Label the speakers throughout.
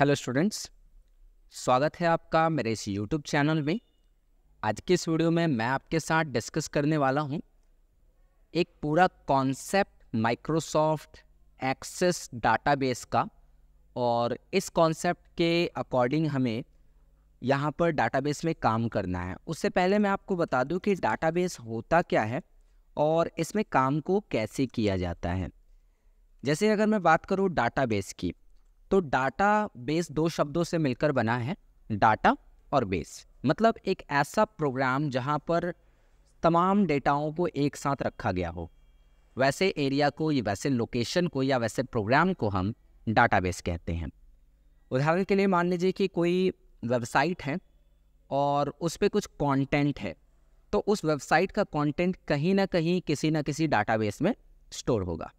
Speaker 1: hello students स्वागत है आपका मेरे इस यूट्यूब चैनल में आज के इस वीडियो में मैं आपके साथ डिस्कस करने वाला हूं एक पूरा कॉन्सेप्ट माइक्रोसॉफ्ट एक्सेस डाटाबेस का और इस कॉन्सेप्ट के अकॉर्डिंग हमें यहाँ पर डाटाबेस में काम करना है उससे पहले मैं आपको बता दूं कि डाटाबेस होता क्या है और इसमें काम को कैसे किया जाता है जैसे अगर मैं बात करूँ डाटा की तो डाटा बेस दो शब्दों से मिलकर बना है डाटा और बेस मतलब एक ऐसा प्रोग्राम जहाँ पर तमाम डेटाओं को एक साथ रखा गया हो वैसे एरिया को या वैसे लोकेशन को या वैसे प्रोग्राम को हम डाटाबेस कहते हैं उदाहरण के लिए मान लीजिए कि कोई वेबसाइट है और उस पर कुछ कंटेंट है तो उस वेबसाइट का कंटेंट कहीं ना कहीं किसी ना किसी डाटाबेस में स्टोर होगा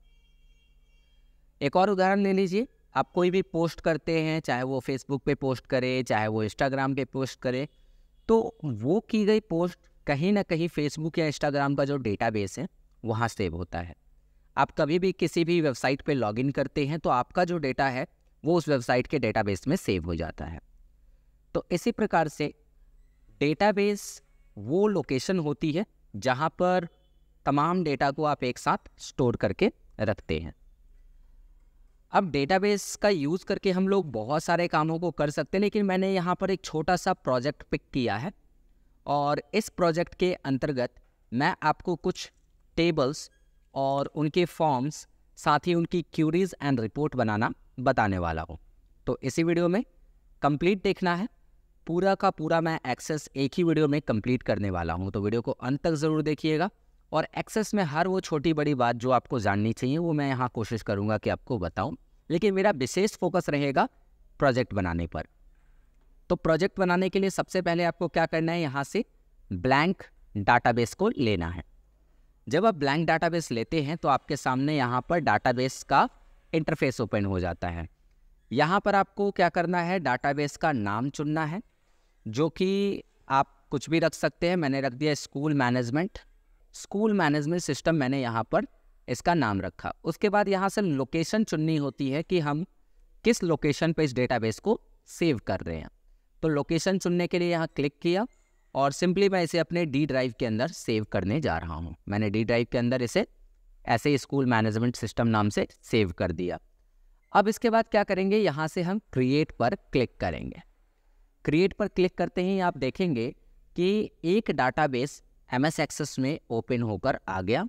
Speaker 1: एक और उदाहरण ले लीजिए आप कोई भी पोस्ट करते हैं चाहे वो फेसबुक पे पोस्ट करें चाहे वो इंस्टाग्राम पे पोस्ट करें तो वो की गई पोस्ट कहीं ना कहीं फेसबुक या इंस्टाग्राम का जो डेटा बेस है वहाँ सेव होता है आप कभी भी किसी भी वेबसाइट पे लॉगिन करते हैं तो आपका जो डेटा है वो उस वेबसाइट के डेटाबेस में सेव हो जाता है तो इसी प्रकार से डेटाबेस वो लोकेशन होती है जहाँ पर तमाम डेटा को आप एक साथ स्टोर करके रखते हैं अब डेटाबेस का यूज़ करके हम लोग बहुत सारे कामों को कर सकते हैं लेकिन मैंने यहाँ पर एक छोटा सा प्रोजेक्ट पिक किया है और इस प्रोजेक्ट के अंतर्गत मैं आपको कुछ टेबल्स और उनके फॉर्म्स साथ ही उनकी क्यूरीज एंड रिपोर्ट बनाना बताने वाला हूँ तो इसी वीडियो में कंप्लीट देखना है पूरा का पूरा मैं एक्सेस एक ही वीडियो में कंप्लीट करने वाला हूँ तो वीडियो को अंत तक ज़रूर देखिएगा और एक्सेस में हर वो छोटी बड़ी बात जो आपको जाननी चाहिए वो मैं यहाँ कोशिश करूँगा कि आपको बताऊँ लेकिन मेरा विशेष फोकस रहेगा प्रोजेक्ट बनाने पर तो प्रोजेक्ट बनाने के लिए सबसे पहले आपको क्या करना है यहाँ से ब्लैंक डाटाबेस को लेना है जब आप ब्लैंक डाटाबेस लेते हैं तो आपके सामने यहाँ पर डाटाबेस का इंटरफेस ओपन हो जाता है यहाँ पर आपको क्या करना है डाटाबेस का नाम चुनना है जो कि आप कुछ भी रख सकते हैं मैंने रख दिया school management school management system मैंने यहाँ पर इसका नाम रखा उसके बाद यहाँ से लोकेशन चुननी होती है कि हम किस लोकेशन पर इस डेटाबेस को सेव कर रहे हैं तो लोकेशन चुनने के लिए यहाँ क्लिक किया और सिंपली मैं इसे अपने डी ड्राइव के अंदर सेव करने जा रहा हूँ मैंने डी ड्राइव के अंदर इसे ऐसे ही स्कूल मैनेजमेंट सिस्टम नाम से सेव कर दिया अब इसके बाद क्या करेंगे यहाँ से हम क्रिएट पर क्लिक करेंगे क्रिएट पर क्लिक करते ही आप देखेंगे कि एक डाटाबेस एम एस एक्सेस में ओपन होकर आ गया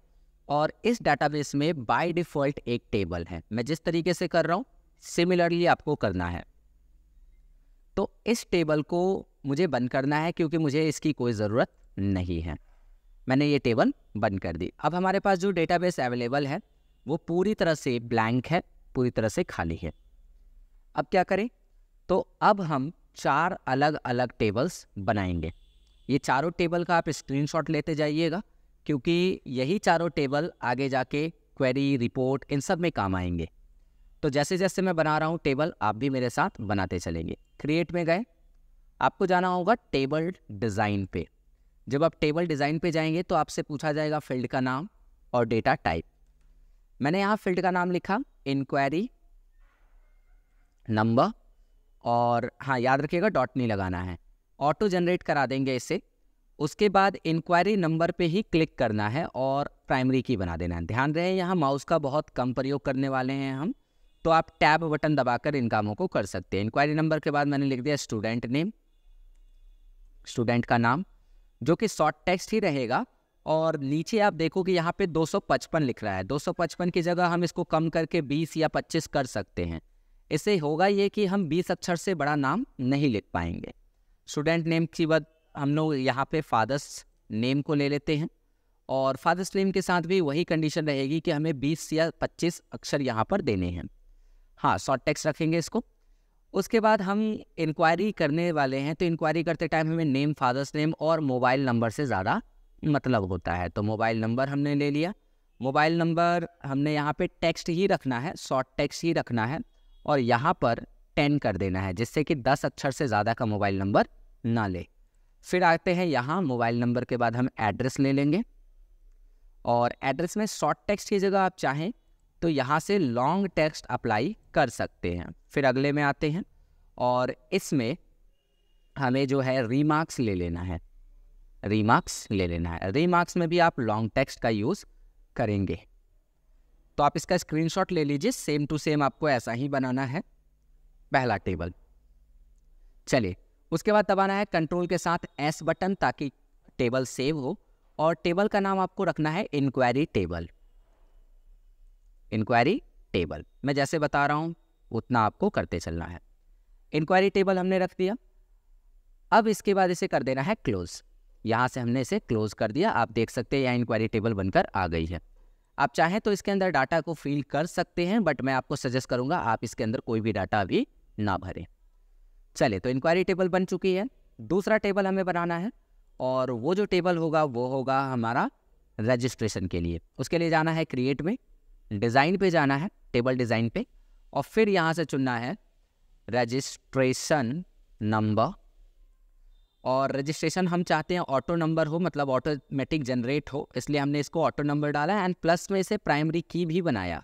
Speaker 1: और इस डाटाबेस में बाय डिफ़ॉल्ट एक टेबल है मैं जिस तरीके से कर रहा हूँ सिमिलरली आपको करना है तो इस टेबल को मुझे बंद करना है क्योंकि मुझे इसकी कोई ज़रूरत नहीं है मैंने ये टेबल बंद कर दी अब हमारे पास जो डेटाबेस अवेलेबल है वो पूरी तरह से ब्लैंक है पूरी तरह से खाली है अब क्या करें तो अब हम चार अलग अलग टेबल्स बनाएंगे ये चारों टेबल का आप स्क्रीनशॉट लेते जाइएगा क्योंकि यही चारों टेबल आगे जाके क्वेरी रिपोर्ट इन सब में काम आएंगे तो जैसे जैसे मैं बना रहा हूँ टेबल आप भी मेरे साथ बनाते चलेंगे क्रिएट में गए आपको जाना होगा टेबल डिज़ाइन पे जब आप टेबल डिज़ाइन पे जाएंगे तो आपसे पूछा जाएगा फील्ड का नाम और डेटा टाइप मैंने यहाँ फील्ड का नाम लिखा इंक्वायरी नंबर और हाँ याद रखिएगा डॉट नहीं लगाना है ऑटो जनरेट करा देंगे इसे उसके बाद इंक्वायरी नंबर पे ही क्लिक करना है और प्राइमरी की बना देना है ध्यान रहे यहाँ माउस का बहुत कम प्रयोग करने वाले हैं हम तो आप टैब बटन दबाकर इन कामों को कर सकते हैं इंक्वायरी नंबर के बाद मैंने लिख दिया स्टूडेंट नेम स्टूडेंट का नाम जो कि शॉर्ट टेक्स्ट ही रहेगा और नीचे आप देखो कि यहाँ पे 255 लिख रहा है 255 की जगह हम इसको कम करके 20 या 25 कर सकते हैं इससे होगा ये कि हम 20 अक्षर से बड़ा नाम नहीं लिख पाएंगे स्टूडेंट नेम के बाद हम लोग यहाँ पे फादर्स नेम को ले लेते हैं और फादर्स नेम के साथ भी वही कंडीशन रहेगी कि हमें 20 या 25 अक्षर यहाँ पर देने हैं हाँ शॉर्ट टेक्स्ट रखेंगे इसको उसके बाद हम इंक्वायरी करने वाले हैं तो इंक्वायरी करते टाइम हमें नेम फादर्स नेम और मोबाइल नंबर से ज़्यादा मतलब होता है तो मोबाइल नंबर हमने ले लिया मोबाइल नंबर हमने यहाँ पे टेक्स्ट ही रखना है शॉर्ट टेक्स्ट ही रखना है और यहाँ पर टेन कर देना है जिससे कि दस अक्षर से ज़्यादा का मोबाइल नंबर ना ले फिर आते हैं यहाँ मोबाइल नंबर के बाद हम एड्रेस ले लेंगे और एड्रेस में शॉर्ट टेक्स्ट की जगह आप चाहें तो यहाँ से लॉन्ग टेक्स्ट अप्लाई कर सकते हैं फिर अगले में आते हैं और इसमें हमें जो है रीमार्क्स ले लेना है रीमार्क्स ले लेना है रीमार्क्स में भी आप लॉन्ग टेक्स्ट का यूज़ करेंगे तो आप इसका स्क्रीनशॉट ले लीजिए सेम टू सेम आपको ऐसा ही बनाना है पहला टेबल चलिए उसके बाद दबाना है कंट्रोल के साथ एस बटन ताकि टेबल सेव हो और टेबल का नाम आपको रखना है इंक्वायरी टेबल इंक्वायरी टेबल मैं जैसे बता रहा हूँ उतना आपको करते चलना है इंक्वायरी टेबल हमने रख दिया अब इसके बाद इसे कर देना है क्लोज यहाँ से हमने इसे क्लोज कर दिया आप देख सकते हैं यह इंक्वायरी टेबल बनकर आ गई है आप चाहें तो इसके अंदर डाटा को फिल कर सकते हैं बट मैं आपको सजेस्ट करूँगा आप इसके अंदर कोई भी डाटा अभी ना भरें चले तो इंक्वायरी टेबल बन चुकी है दूसरा टेबल हमें बनाना है और वो जो टेबल होगा वो होगा हमारा रजिस्ट्रेशन के लिए उसके लिए जाना है क्रिएट में डिज़ाइन पे जाना है टेबल डिज़ाइन पे और फिर यहाँ से चुनना है रजिस्ट्रेशन नंबर और रजिस्ट्रेशन हम चाहते हैं ऑटो नंबर हो मतलब ऑटोमेटिक जनरेट हो इसलिए हमने इसको ऑटो नंबर डाला एंड प्लस में इसे प्राइमरी की भी बनाया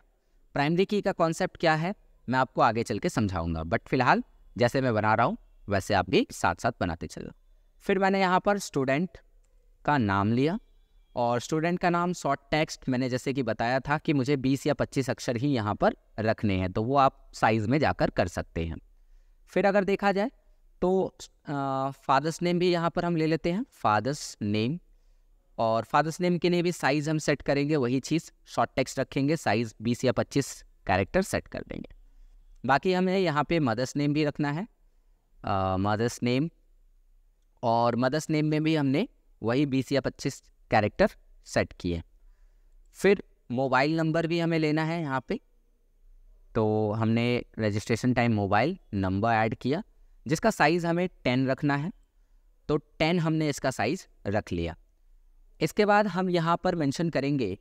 Speaker 1: प्राइमरी की का कॉन्सेप्ट क्या है मैं आपको आगे चल के समझाऊँगा बट फिलहाल जैसे मैं बना रहा हूँ वैसे आप भी साथ साथ बनाते चलो फिर मैंने यहाँ पर स्टूडेंट का नाम लिया और स्टूडेंट का नाम शॉर्ट टेक्स्ट मैंने जैसे कि बताया था कि मुझे 20 या 25 अक्षर ही यहाँ पर रखने हैं तो वो आप साइज़ में जाकर कर सकते हैं फिर अगर देखा जाए तो फादर्स नेम भी यहाँ पर हम ले लेते हैं फादर्स नेम और फादर्स नेम के लिए भी साइज़ हम सेट करेंगे वही चीज़ शॉर्ट टेक्स्ट रखेंगे साइज़ बीस या पच्चीस कैरेक्टर सेट कर देंगे बाकी हमें यहाँ पे मदर्स नेम भी रखना है मदर्स नेम और मदर्स नेम में भी हमने वही बीस या पच्चीस कैरेक्टर सेट किए फिर मोबाइल नंबर भी हमें लेना है यहाँ पे तो हमने registration time mobile number add किया जिसका साइज़ हमें टेन रखना है तो टेन हमने इसका साइज़ रख लिया इसके बाद हम यहाँ पर मेंशन करेंगे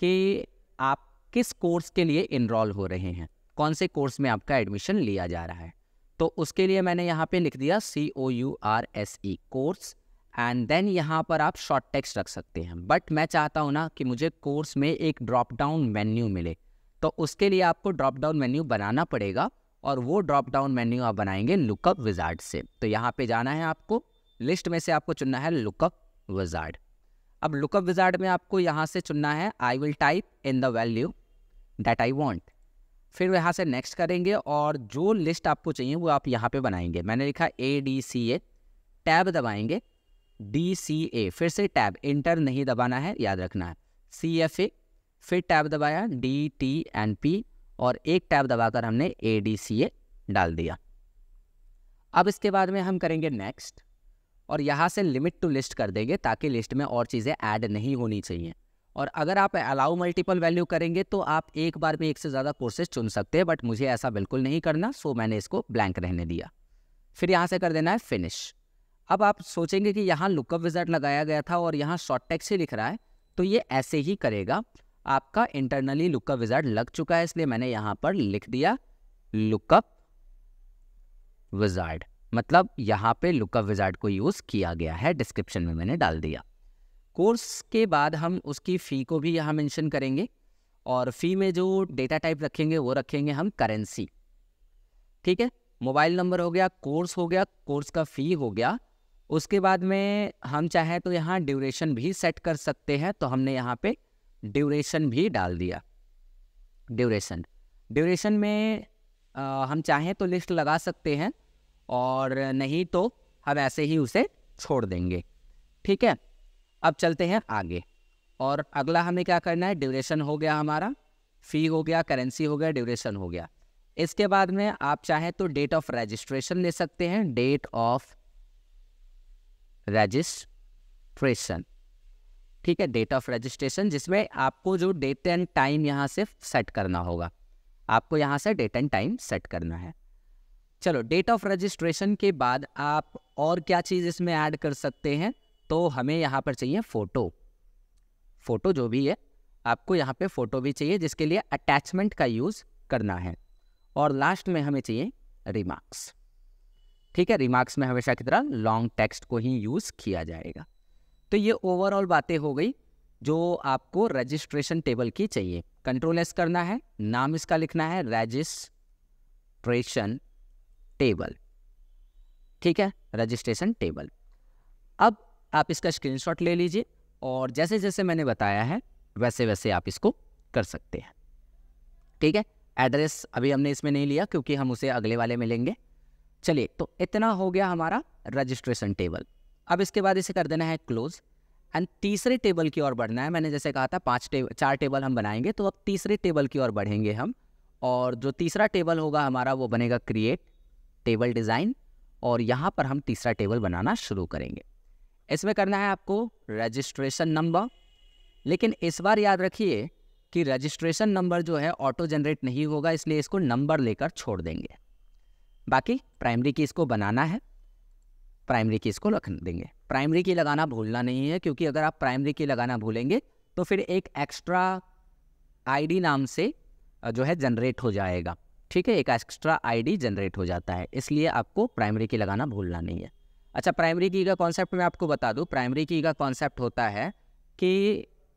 Speaker 1: कि आप किस कोर्स के लिए इनरोल हो रहे हैं कौन से कोर्स में आपका एडमिशन लिया जा रहा है तो उसके लिए मैंने यहाँ पे लिख दिया C O U R S E course and then यहाँ पर आप शॉर्ट टेक्स्ट रख सकते हैं बट मैं चाहता हूँ ना कि मुझे कोर्स में एक ड्रॉप डाउन मेन्यू मिले तो उसके लिए आपको ड्रॉप डाउन मेन्यू बनाना पड़ेगा और वो ड्रॉप डाउन मेन्यू आप बनाएंगे लुकअप विजार्ड से तो यहाँ पे जाना है आपको लिस्ट में से आपको चुनना है लुकअप विजार्ड अब लुकअप विजार्ड में आपको यहाँ से चुनना है I will type in the value that I want फिर यहाँ से नेक्स्ट करेंगे और जो लिस्ट आपको चाहिए वो आप यहाँ पे बनाएंगे मैंने लिखा A D C A tab दबाएंगे डी सी ए फिर से टैब इंटर नहीं दबाना है याद रखना है सी एफ ए फिर टैब दबाया डी टी एन पी और एक टैब दबाकर हमने ए डी सी ए डाल दिया अब इसके बाद में हम करेंगे नेक्स्ट और यहाँ से लिमिट टू लिस्ट कर देंगे ताकि लिस्ट में और चीज़ें ऐड नहीं होनी चाहिए और अगर आप अलाउ मल्टीपल वैल्यू करेंगे तो आप एक बार में एक से ज़्यादा कोर्सेज चुन सकते हैं बट मुझे ऐसा बिल्कुल नहीं करना सो मैंने इसको ब्लैंक रहने दिया फिर यहाँ से कर देना है फिनिश अब आप सोचेंगे कि यहाँ लुकअप विजट लगाया गया था और यहाँ शॉर्ट टेक्स ही लिख रहा है तो ये ऐसे ही करेगा आपका इंटरनली लुकअप विजट लग चुका है इसलिए मैंने यहाँ पर लिख दिया लुकअप विजार्ड मतलब यहाँ पे लुकअप विजार्ड को यूज़ किया गया है डिस्क्रिप्शन में मैंने डाल दिया कोर्स के बाद हम उसकी फ़ी को भी यहाँ मेंशन करेंगे और फ़ी में जो डेटा टाइप रखेंगे वो रखेंगे हम करेंसी ठीक है मोबाइल नंबर हो गया कोर्स हो गया कोर्स का फ़ी हो गया उसके बाद में हम चाहें तो यहाँ ड्यूरेशन भी सेट कर सकते हैं तो हमने यहाँ पे ड्यूरेशन भी डाल दिया ड्यूरेशन ड्यूरेशन में आ, हम चाहें तो लिस्ट लगा सकते हैं और नहीं तो हम ऐसे ही उसे छोड़ देंगे ठीक है अब चलते हैं आगे और अगला हमें क्या करना है ड्यूरेशन हो गया हमारा फ़ी हो गया करेंसी हो गया ड्यूरेशन हो गया इसके बाद में आप चाहें तो डेट ऑफ रजिस्ट्रेशन ले सकते हैं डेट ऑफ रजिस्ट्रेशन ठीक है डेट ऑफ रजिस्ट्रेशन जिसमें आपको जो डेट एंड टाइम यहां से सेट करना होगा आपको यहां से डेट एंड टाइम सेट करना है चलो डेट ऑफ रजिस्ट्रेशन के बाद आप और क्या चीज़ इसमें ऐड कर सकते हैं तो हमें यहाँ पर चाहिए फ़ोटो फ़ोटो जो भी है आपको यहाँ पे फ़ोटो भी चाहिए जिसके लिए अटैचमेंट का यूज़ करना है और लास्ट में हमें चाहिए रिमार्क्स ठीक है रिमार्क्स में हमेशा की तरह लॉन्ग टेक्स्ट को ही यूज़ किया जाएगा तो ये ओवरऑल बातें हो गई जो आपको रजिस्ट्रेशन टेबल की चाहिए कंट्रोल एस करना है नाम इसका लिखना है रजिस्ट्रेशन टेबल ठीक है रजिस्ट्रेशन टेबल अब आप इसका स्क्रीनशॉट ले लीजिए और जैसे जैसे मैंने बताया है वैसे वैसे आप इसको कर सकते हैं ठीक है एड्रेस अभी हमने इसमें नहीं लिया क्योंकि हम उसे अगले वाले में लेंगे चलिए तो इतना हो गया हमारा रजिस्ट्रेशन टेबल अब इसके बाद इसे कर देना है क्लोज एंड तीसरे टेबल की ओर बढ़ना है मैंने जैसे कहा था पांच टेबल चार टेबल हम बनाएंगे तो अब तीसरे टेबल की ओर बढ़ेंगे हम और जो तीसरा टेबल होगा हमारा वो बनेगा क्रिएट टेबल डिज़ाइन और यहाँ पर हम तीसरा टेबल बनाना शुरू करेंगे इसमें करना है आपको रजिस्ट्रेशन नंबर लेकिन इस बार याद रखिए कि रजिस्ट्रेशन नंबर जो है ऑटो जनरेट नहीं होगा इसलिए इसको नंबर लेकर छोड़ देंगे बाकी प्राइमरी की इसको बनाना है प्राइमरी की इसको रख देंगे प्राइमरी की लगाना भूलना नहीं है क्योंकि अगर आप प्राइमरी की लगाना भूलेंगे तो फिर एक एक्स्ट्रा आईडी नाम से जो है जनरेट हो जाएगा ठीक है एक एक्स्ट्रा आईडी जनरेट हो जाता है इसलिए आपको प्राइमरी की लगाना भूलना नहीं है अच्छा प्राइमरी की का कॉन्सेप्ट मैं आपको बता दूँ प्राइमरी की का कॉन्सेप्ट होता है कि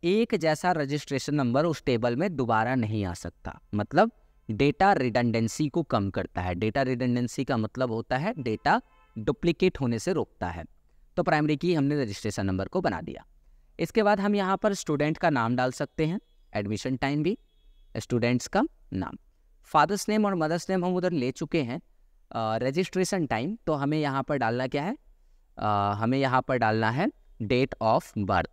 Speaker 1: एक जैसा रजिस्ट्रेशन नंबर उस टेबल में दोबारा नहीं आ सकता मतलब डेटा रिडंडेंसी को कम करता है डेटा रिडंडेंसी का मतलब होता है डेटा डुप्लीकेट होने से रोकता है तो प्राइमरी की हमने रजिस्ट्रेशन नंबर को बना दिया इसके बाद हम यहाँ पर स्टूडेंट का नाम डाल सकते हैं एडमिशन टाइम भी स्टूडेंट्स का नाम फादर्स नेम और मदर्स नेम हम उधर ले चुके हैं रजिस्ट्रेशन टाइम तो हमें यहाँ पर डालना क्या है आ, हमें यहाँ पर डालना है date of birth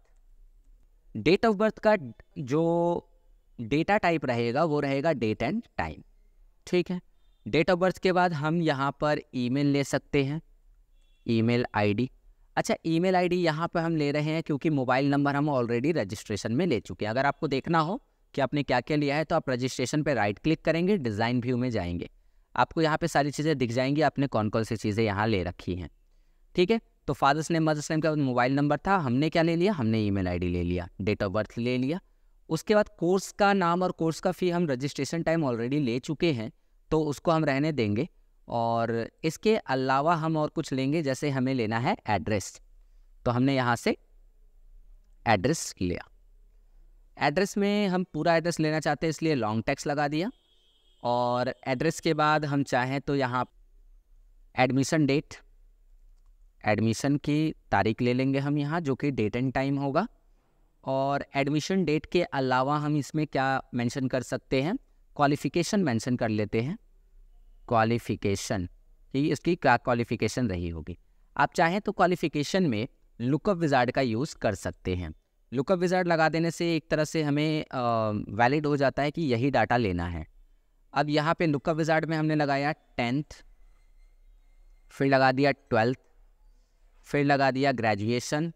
Speaker 1: date of birth का जो डेटा टाइप रहेगा वो रहेगा डेट एंड टाइम ठीक है डेट ऑफ बर्थ के बाद हम यहाँ पर ईमेल ले सकते हैं ईमेल आईडी अच्छा ईमेल आईडी यहाँ पर हम ले रहे हैं क्योंकि मोबाइल नंबर हम ऑलरेडी रजिस्ट्रेशन में ले चुके हैं अगर आपको देखना हो कि आपने क्या क्या लिया है तो आप रजिस्ट्रेशन पर राइट क्लिक करेंगे डिज़ाइन व्यू में जाएंगे आपको यहाँ पे सारी चीज़ें दिख जाएंगी आपने कौन कौन सी चीज़ें यहाँ ले रखी हैं ठीक है तो फादर्स नेम मदर्स नेम का मोबाइल नंबर था हमने क्या ले लिया हमने ईमेल आईडी ले लिया डेट ऑफ बर्थ ले लिया उसके बाद कोर्स का नाम और कोर्स का फ़ी हम रजिस्ट्रेशन टाइम ऑलरेडी ले चुके हैं तो उसको हम रहने देंगे और इसके अलावा हम और कुछ लेंगे जैसे हमें लेना है एड्रेस तो हमने यहाँ से एड्रेस लिया एड्रेस में हम पूरा एड्रेस लेना चाहते हैं इसलिए लॉन्ग टैक्स लगा दिया और एड्रेस के बाद हम चाहें तो यहाँ एडमिशन डेट एडमिशन की तारीख ले लेंगे हम यहाँ जो कि डेट एंड टाइम होगा और एडमिशन डेट के अलावा हम इसमें क्या मेंशन कर सकते हैं क्वालिफ़िकेशन मेंशन कर लेते हैं क्वालिफ़िकेशन कि इसकी क्या क्वालिफ़िकेशन रही होगी आप चाहें तो क्वालिफ़िकेशन में लुकअप विजार्ड का यूज़ कर सकते हैं लुकअप विजार्ड लगा देने से एक तरह से हमें वैलिड हो जाता है कि यही डाटा लेना है अब यहाँ पे लुकअप विजार्ड में हमने लगाया टेंथ फिर लगा दिया ट्वेल्थ फिर लगा दिया ग्रेजुएशन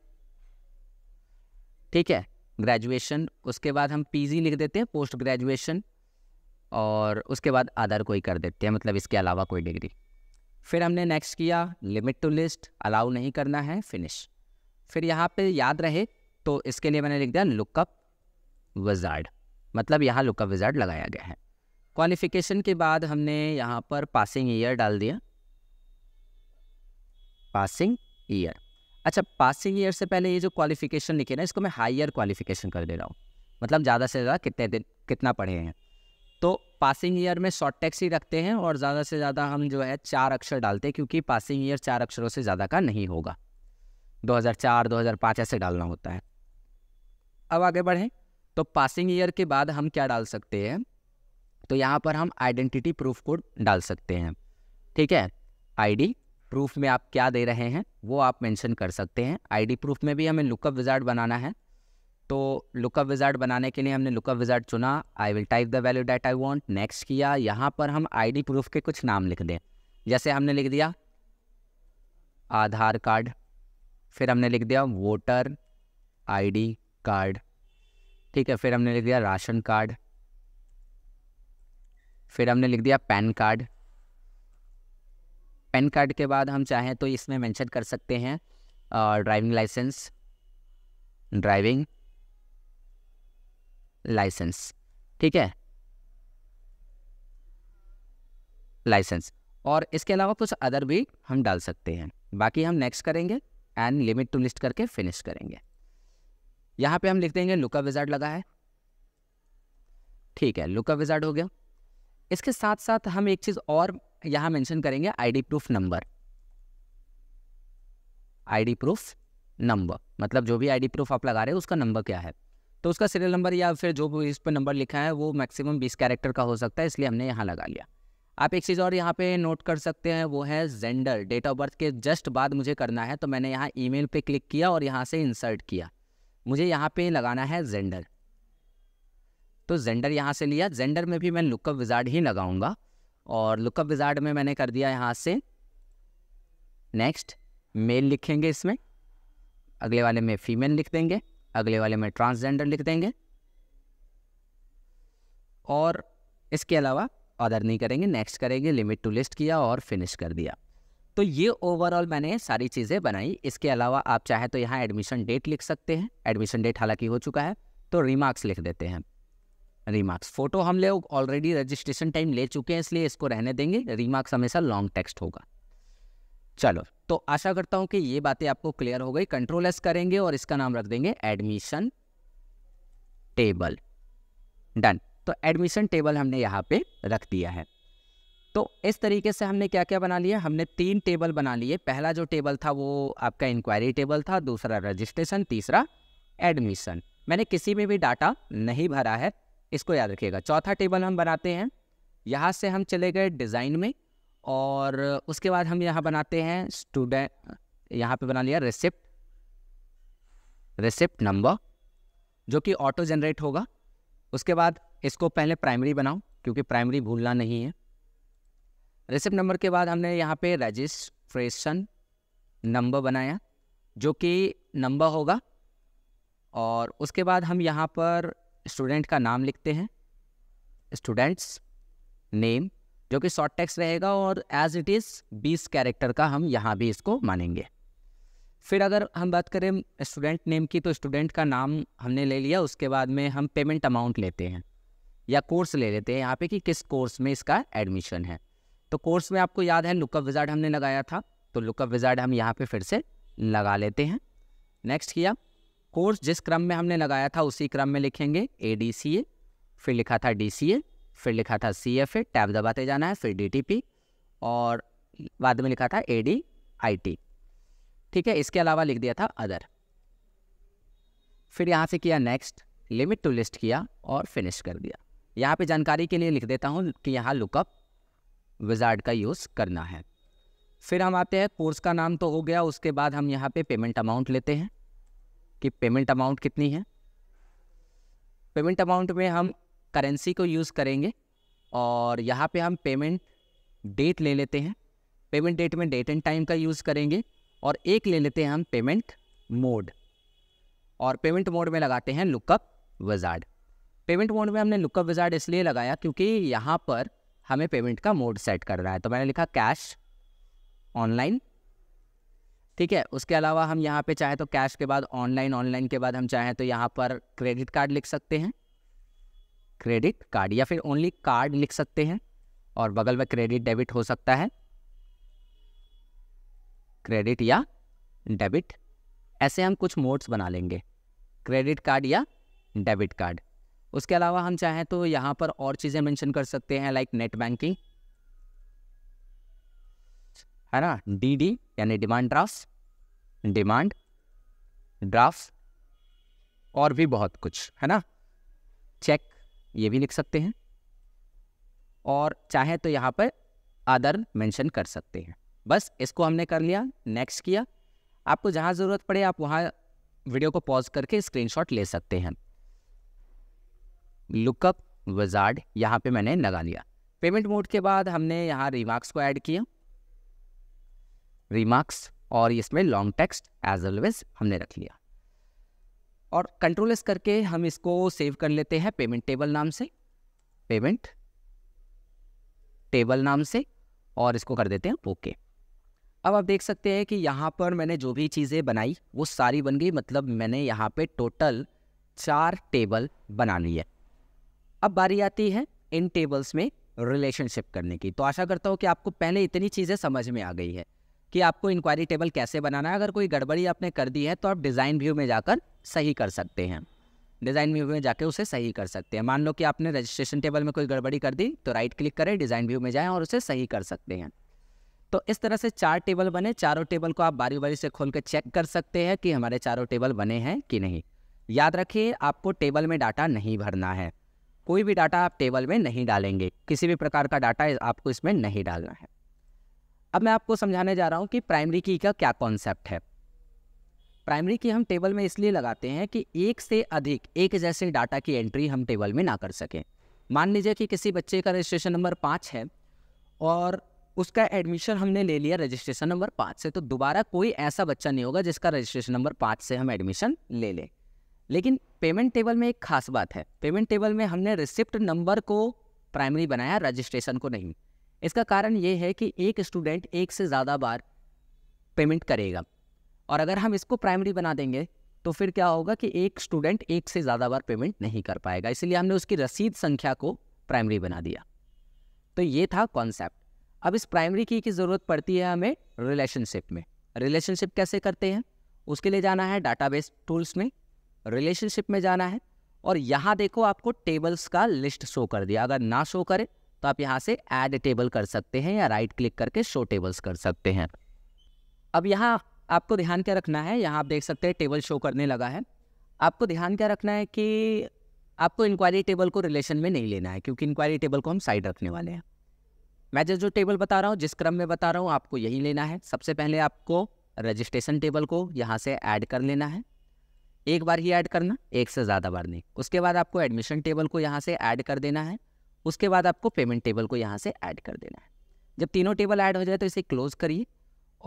Speaker 1: ठीक है ग्रेजुएशन उसके बाद हम पीजी लिख देते हैं पोस्ट ग्रेजुएशन और उसके बाद अदर कोई कर देते हैं मतलब इसके अलावा कोई डिग्री फिर हमने नेक्स्ट किया लिमिट टू लिस्ट अलाउ नहीं करना है फिनिश फिर यहाँ पे याद रहे तो इसके लिए मैंने लिख दिया लुकअप विजार्ड मतलब यहाँ लुकअप विजार्ड लगाया गया है क्वालिफिकेशन के बाद हमने यहाँ पर पासिंग ईयर डाल दिया पासिंग ईयर अच्छा पासिंग ईयर से पहले ये जो क्वालिफिकेशन लिखे ना इसको मैं हायर क्वालिफिकेशन कर दे रहा हूँ मतलब ज़्यादा से ज़्यादा कितने दिन कितना पढ़े हैं तो पासिंग ईयर में शॉर्ट टैक्स ही रखते हैं और ज़्यादा से ज़्यादा हम जो है चार अक्षर डालते हैं क्योंकि पासिंग ईयर चार अक्षरों से ज़्यादा का नहीं होगा 2004, 2005 ऐसे डालना होता है अब आगे बढ़ें तो पासिंग ईयर के बाद हम क्या डाल सकते हैं तो यहाँ पर हम आइडेंटिटी प्रूफ कोड डाल सकते हैं ठीक है आईडी प्रूफ में आप क्या दे रहे हैं वो आप मेंशन कर सकते हैं आईडी प्रूफ में भी हमें लुकअप विजार्ड बनाना है तो लुकअप विजार्ड बनाने के लिए हमने लुकअप विजार्ड चुना I will type the value that I want next किया यहाँ पर हम आई प्रूफ के कुछ नाम लिख दें जैसे हमने लिख दिया आधार कार्ड फिर हमने लिख दिया वोटर आई कार्ड ठीक है फिर हमने लिख दिया राशन कार्ड फिर हमने लिख दिया पैन कार्ड पैन कार्ड के बाद हम चाहें तो इसमें मेंशन कर सकते हैं ड्राइविंग लाइसेंस ड्राइविंग लाइसेंस ठीक है लाइसेंस और इसके अलावा कुछ अदर भी हम डाल सकते हैं बाकी हम नेक्स्ट करेंगे एंड लिमिट टू लिस्ट करके फिनिश करेंगे यहाँ पे हम लिख देंगे लुका विजार्ड लगा है ठीक है लुका विजार्ड हो गया इसके साथ साथ हम एक चीज़ और यहां मेंशन करेंगे ID proof number ID proof number मतलब जो भी आईडी प्रूफ आप लगा रहे हो उसका नंबर क्या है तो उसका सीरियल नंबर या फिर जो भी इस पर नंबर लिखा है वो मैक्सिमम बीस कैरेक्टर का हो सकता है इसलिए हमने यहाँ लगा लिया आप एक चीज़ और यहाँ पे नोट कर सकते हैं वो है जेंडर डेट ऑफ बर्थ के जस्ट बाद मुझे करना है तो मैंने यहाँ ईमेल मेल क्लिक किया और यहाँ से इंसर्ट किया मुझे यहाँ पर लगाना है जेंडर तो जेंडर यहाँ से लिया जेंडर में भी मैं लुकअप विजार्ड ही लगाऊंगा और लुकअप विजार्ड में मैंने कर दिया यहाँ से नेक्स्ट मेल लिखेंगे इसमें अगले वाले में फीमेल लिख देंगे अगले वाले में ट्रांसजेंडर लिख देंगे और इसके अलावा अदर नहीं करेंगे नेक्स्ट करेंगे लिमिट टू लिस्ट किया और फिनिश कर दिया तो ये ओवरऑल मैंने सारी चीज़ें बनाई इसके अलावा आप चाहे तो यहाँ एडमिशन डेट लिख सकते हैं एडमिशन डेट हालांकि हो चुका है तो रिमार्क्स लिख देते हैं रिमार्क्स फोटो हम लोग ऑलरेडी रजिस्ट्रेशन टाइम ले चुके हैं इसलिए इसको रहने देंगे रिमार्क्स हमेशा लॉन्ग टेक्स्ट होगा चलो तो आशा करता हूँ कि ये बातें आपको क्लियर हो गई कंट्रोल एस करेंगे और इसका नाम रख देंगे एडमिशन टेबल डन तो एडमिशन टेबल हमने यहाँ पे रख दिया है तो इस तरीके से हमने क्या क्या बना लिया हमने तीन टेबल बना लिए पहला जो टेबल था वो आपका इंक्वायरी टेबल था दूसरा रजिस्ट्रेशन तीसरा एडमिशन मैंने किसी में भी डाटा नहीं भरा है इसको याद रखिएगा चौथा टेबल हम बनाते हैं यहाँ से हम चले गए डिज़ाइन में और उसके बाद हम यहाँ बनाते हैं स्टूडेंट यहाँ पे बना लिया रिसिप्ट रिसिप्ट नंबर जो कि ऑटो जनरेट होगा उसके बाद इसको पहले प्राइमरी बनाओ क्योंकि प्राइमरी भूलना नहीं है रिसिप्ट नंबर के बाद हमने यहाँ पे रजिस्ट्रेशन नंबर बनाया जो कि नंबर होगा और उसके बाद हम यहाँ पर स्टूडेंट का नाम लिखते हैं स्टूडेंट्स नेम जो कि शॉर्ट टेक्स्ट रहेगा और एज इट इज़ बीस कैरेक्टर का हम यहाँ भी इसको मानेंगे फिर अगर हम बात करें स्टूडेंट नेम की तो स्टूडेंट का नाम हमने ले लिया उसके बाद में हम पेमेंट अमाउंट लेते हैं या कोर्स ले लेते हैं यहाँ पे कि किस कोर्स में इसका एडमिशन है तो कोर्स में आपको याद है लुकअप विजार्ड हमने लगाया था तो लुकअप विजार्ड हम यहाँ पे फिर से लगा लेते हैं नेक्स्ट किया कोर्स जिस क्रम में हमने लगाया था उसी क्रम में लिखेंगे ए डी सी ए फिर लिखा था डी सी ए फिर लिखा था सी एफ ए टैब दबाते जाना है फिर डी टी पी और बाद में लिखा था ए डी आई टी ठीक है इसके अलावा लिख दिया था अदर फिर यहाँ से किया नेक्स्ट लिमिट टू लिस्ट किया और फिनिश कर दिया यहाँ पे जानकारी के लिए लिख देता हूँ कि यहाँ लुकअप विजार्ड का यूज़ करना है फिर हम आते हैं कोर्स का नाम तो हो गया उसके बाद हम यहाँ पे पेमेंट अमाउंट लेते हैं कि पेमेंट अमाउंट कितनी है पेमेंट अमाउंट में हम करेंसी को यूज़ करेंगे और यहाँ पे हम पेमेंट डेट ले लेते हैं पेमेंट डेट में डेट एंड टाइम का यूज़ करेंगे और एक ले लेते हैं हम पेमेंट मोड और पेमेंट मोड में लगाते हैं लुकअप वज़ार्ड पेमेंट मोड में हमने लुकअप वजार्ड इसलिए लगाया क्योंकि यहाँ पर हमें पेमेंट का मोड सेट करना है तो मैंने लिखा कैश ऑनलाइन ठीक है उसके अलावा हम यहाँ पे चाहे तो कैश के बाद ऑनलाइन ऑनलाइन के बाद हम चाहें तो यहाँ पर क्रेडिट कार्ड लिख सकते हैं क्रेडिट कार्ड या फिर ओनली कार्ड लिख सकते हैं और बगल में क्रेडिट डेबिट हो सकता है क्रेडिट या डेबिट ऐसे हम कुछ मोड्स बना लेंगे क्रेडिट कार्ड या डेबिट कार्ड उसके अलावा हम चाहें तो यहाँ पर और चीज़ें मेंशन कर सकते हैं लाइक नेट बैंकिंग है ना डी डी यानी डिमांड ड्राफ्ट डिमांड ड्राफ्ट और भी बहुत कुछ है ना चेक ये भी लिख सकते हैं और चाहे तो यहाँ पर अदर मेंशन कर सकते हैं बस इसको हमने कर लिया नेक्स्ट किया आपको जहाँ ज़रूरत पड़े आप वहाँ वीडियो को पॉज करके स्क्रीनशॉट ले सकते हैं लुकअप वजार्ड यहाँ पे मैंने लगा लिया पेमेंट मोड के बाद हमने यहाँ रिमार्क्स को ऐड किया रिमार्क्स और इसमें लॉन्ग टेक्स्ट एज ऑलवेज हमने रख लिया और कंट्रोल एस करके हम इसको सेव कर लेते हैं पेमेंट टेबल नाम से पेमेंट टेबल नाम से और इसको कर देते हैं ओके अब आप देख सकते हैं कि यहाँ पर मैंने जो भी चीज़ें बनाई वो सारी बन गई मतलब मैंने यहाँ पे टोटल चार टेबल बना ली है अब बारी आती है इन टेबल्स में रिलेशनशिप करने की तो आशा करता हूँ कि आपको पहले इतनी चीज़ें समझ में आ गई है कि आपको इंक्वायरी टेबल कैसे बनाना है अगर कोई गड़बड़ी आपने कर दी है तो आप डिज़ाइन व्यू में जाकर सही कर सकते हैं डिज़ाइन व्यू में जाकर उसे सही कर सकते हैं मान लो कि आपने रजिस्ट्रेशन टेबल में कोई गड़बड़ी कर दी तो राइट क्लिक करें डिज़ाइन व्यू में जाएँ और उसे सही कर सकते हैं तो इस तरह से चार टेबल बने चारों टेबल को आप बारी बारी से खोल कर चेक कर सकते हैं कि हमारे चारों टेबल बने हैं कि नहीं याद रखिए आपको टेबल में डाटा नहीं भरना है कोई भी डाटा आप टेबल में नहीं डालेंगे किसी भी प्रकार का डाटा आपको इसमें नहीं डालना है अब मैं आपको समझाने जा रहा हूँ कि प्राइमरी की का क्या कॉन्सेप्ट है प्राइमरी की हम टेबल में इसलिए लगाते हैं कि एक से अधिक एक जैसे डाटा की एंट्री हम टेबल में ना कर सकें मान लीजिए कि किसी बच्चे का रजिस्ट्रेशन नंबर पाँच है और उसका एडमिशन हमने ले लिया रजिस्ट्रेशन नंबर पाँच से तो दोबारा कोई ऐसा बच्चा नहीं होगा जिसका रजिस्ट्रेशन नंबर पाँच से हम एडमिशन ले लें लेकिन पेमेंट टेबल में एक खास बात है पेमेंट टेबल में हमने रिसिप्ट नंबर को प्राइमरी बनाया रजिस्ट्रेशन को नहीं इसका कारण ये है कि एक स्टूडेंट एक से ज़्यादा बार पेमेंट करेगा और अगर हम इसको प्राइमरी बना देंगे तो फिर क्या होगा कि एक स्टूडेंट एक से ज़्यादा बार पेमेंट नहीं कर पाएगा इसलिए हमने उसकी रसीद संख्या को प्राइमरी बना दिया तो ये था कॉन्सेप्ट अब इस प्राइमरी की की ज़रूरत पड़ती है हमें रिलेशनशिप में रिलेशनशिप कैसे करते हैं उसके लिए जाना है डाटाबेस टूल्स में रिलेशनशिप में जाना है और यहाँ देखो आपको टेबल्स का लिस्ट शो कर दिया अगर ना शो करे तो आप यहाँ से ऐड टेबल कर सकते हैं या राइट क्लिक करके शो टेबल्स कर सकते हैं अब यहाँ आपको ध्यान क्या रखना है यहाँ आप देख सकते हैं टेबल शो करने लगा है आपको ध्यान क्या रखना है कि आपको इंक्वायरी टेबल को रिलेशन में नहीं लेना है क्योंकि इंक्वायरी टेबल को हम साइड रखने वाले हैं मैं जो जो टेबल बता रहा हूँ जिस क्रम में बता रहा हूँ आपको यही लेना है सबसे पहले आपको रजिस्ट्रेशन टेबल को यहाँ से ऐड कर लेना है एक बार ही ऐड करना एक से ज़्यादा बार नहीं उसके बाद आपको एडमिशन टेबल को यहाँ से ऐड कर देना है उसके बाद आपको पेमेंट टेबल को यहाँ से ऐड कर देना है जब तीनों टेबल ऐड हो जाए तो इसे क्लोज करिए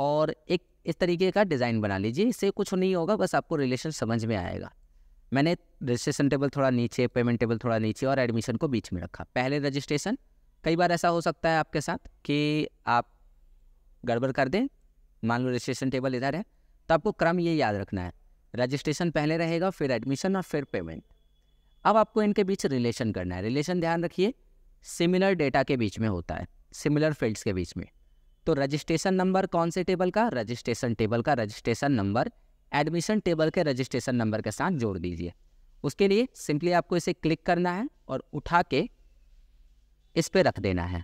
Speaker 1: और एक इस तरीके का डिज़ाइन बना लीजिए इससे कुछ नहीं होगा बस आपको रिलेशन समझ में आएगा मैंने रजिस्ट्रेशन टेबल थोड़ा नीचे पेमेंट टेबल थोड़ा नीचे और एडमिशन को बीच में रखा पहले रजिस्ट्रेशन कई बार ऐसा हो सकता है आपके साथ कि आप गड़बड़ कर दें मान लो रजिस्ट्रेशन टेबल इधर है तो आपको क्रम ये याद रखना है रजिस्ट्रेशन पहले रहेगा फिर एडमिशन और फिर पेमेंट अब आपको इनके बीच रिलेशन करना है रिलेशन ध्यान रखिए सिमिलर डेटा के बीच में होता है सिमिलर फील्ड्स के बीच में तो रजिस्ट्रेशन नंबर कौन से टेबल का रजिस्ट्रेशन टेबल का रजिस्ट्रेशन नंबर एडमिशन टेबल के रजिस्ट्रेशन नंबर के साथ जोड़ दीजिए उसके लिए सिंपली आपको इसे क्लिक करना है और उठा के इस पर रख देना है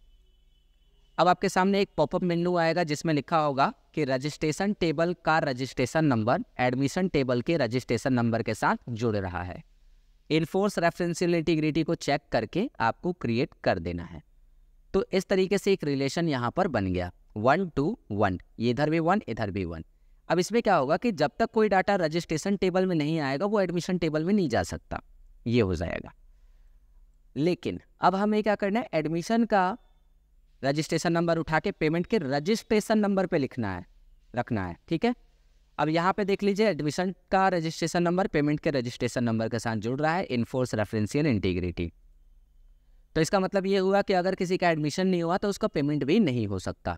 Speaker 1: अब आपके सामने एक पॉपअप मेन्यू आएगा जिसमें लिखा होगा कि रजिस्ट्रेशन टेबल का रजिस्ट्रेशन नंबर एडमिशन टेबल के रजिस्ट्रेशन नंबर के साथ जुड़ रहा है इनफोर्स रेफरेंशियल इंटीग्रिटी को चेक करके आपको क्रिएट कर देना है तो इस तरीके से एक रिलेशन यहाँ पर बन गया वन टू वन इधर भी वन इधर भी वन अब इसमें क्या होगा कि जब तक कोई डाटा रजिस्ट्रेशन टेबल में नहीं आएगा वो एडमिशन टेबल में नहीं जा सकता ये हो जाएगा लेकिन अब हमें क्या करना है एडमिशन का रजिस्ट्रेशन नंबर उठा के पेमेंट के रजिस्ट्रेशन नंबर पे लिखना है रखना है ठीक है अब यहाँ पे देख लीजिए एडमिशन का रजिस्ट्रेशन नंबर पेमेंट के रजिस्ट्रेशन नंबर के साथ जुड़ रहा है इनफोर्स रेफरेंशियल इंटीग्रिटी तो इसका मतलब ये हुआ कि अगर किसी का एडमिशन नहीं हुआ तो उसका पेमेंट भी नहीं हो सकता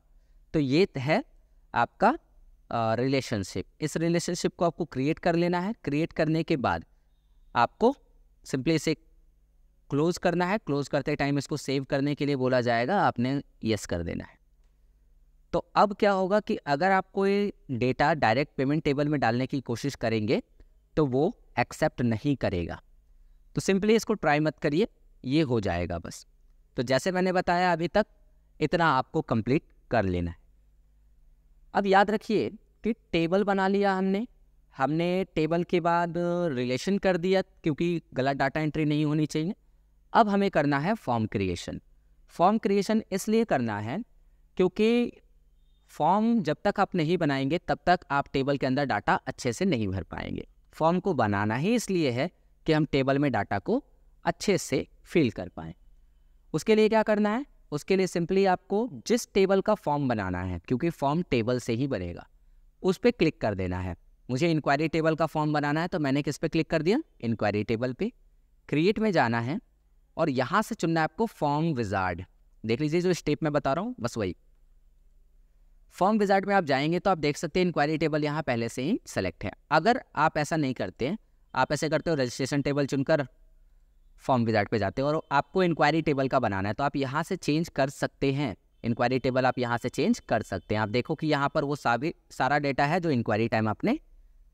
Speaker 1: तो ये है आपका रिलेशनशिप इस रिलेशनशिप को आपको क्रिएट कर लेना है क्रिएट करने के बाद आपको सिंपली इसे क्लोज करना है क्लोज करते टाइम इसको सेव करने के लिए बोला जाएगा आपने यस कर देना है तो अब क्या होगा कि अगर आप कोई डेटा डायरेक्ट पेमेंट टेबल में डालने की कोशिश करेंगे तो वो एक्सेप्ट नहीं करेगा तो सिंपली इसको ट्राई मत करिए ये हो जाएगा बस तो जैसे मैंने बताया अभी तक इतना आपको कंप्लीट कर लेना है अब याद रखिए कि टेबल बना लिया हमने हमने टेबल के बाद रिलेशन कर दिया क्योंकि गलत डाटा एंट्री नहीं होनी चाहिए अब हमें करना है फॉर्म क्रिएशन फॉर्म क्रिएशन इसलिए करना है क्योंकि फॉर्म जब तक आप नहीं बनाएंगे तब तक आप टेबल के अंदर डाटा अच्छे से नहीं भर पाएंगे फॉर्म को बनाना ही इसलिए है कि हम टेबल में डाटा को अच्छे से फिल कर पाएँ उसके लिए क्या करना है उसके लिए सिंपली आपको जिस टेबल का फॉर्म बनाना है क्योंकि फॉर्म टेबल से ही बनेगा उस पर क्लिक कर देना है मुझे इंक्वायरी टेबल का फॉर्म बनाना है तो मैंने किस पे क्लिक कर दिया इंक्वायरी टेबल पे क्रिएट में जाना है और यहाँ से चुनना है आपको फॉर्म विजार्ड देख लीजिए जो स्टेप मैं बता रहा हूँ बस वही फॉर्म विजार्ड में आप जाएंगे तो आप देख सकते हैं इंक्वायरी टेबल यहाँ पहले से ही सेलेक्ट है अगर आप ऐसा नहीं करते आप ऐसे करते हो रजिस्ट्रेशन टेबल चुनकर फॉर्म विजार्ड पे जाते हो और आपको इंक्वायरी टेबल का बनाना है तो आप यहाँ से चेंज कर सकते हैं इंक्वायरी टेबल आप यहाँ से चेंज कर सकते हैं आप देखो कि यहाँ पर वो सभी सारा डेटा है जो इंक्वायरी टाइम आपने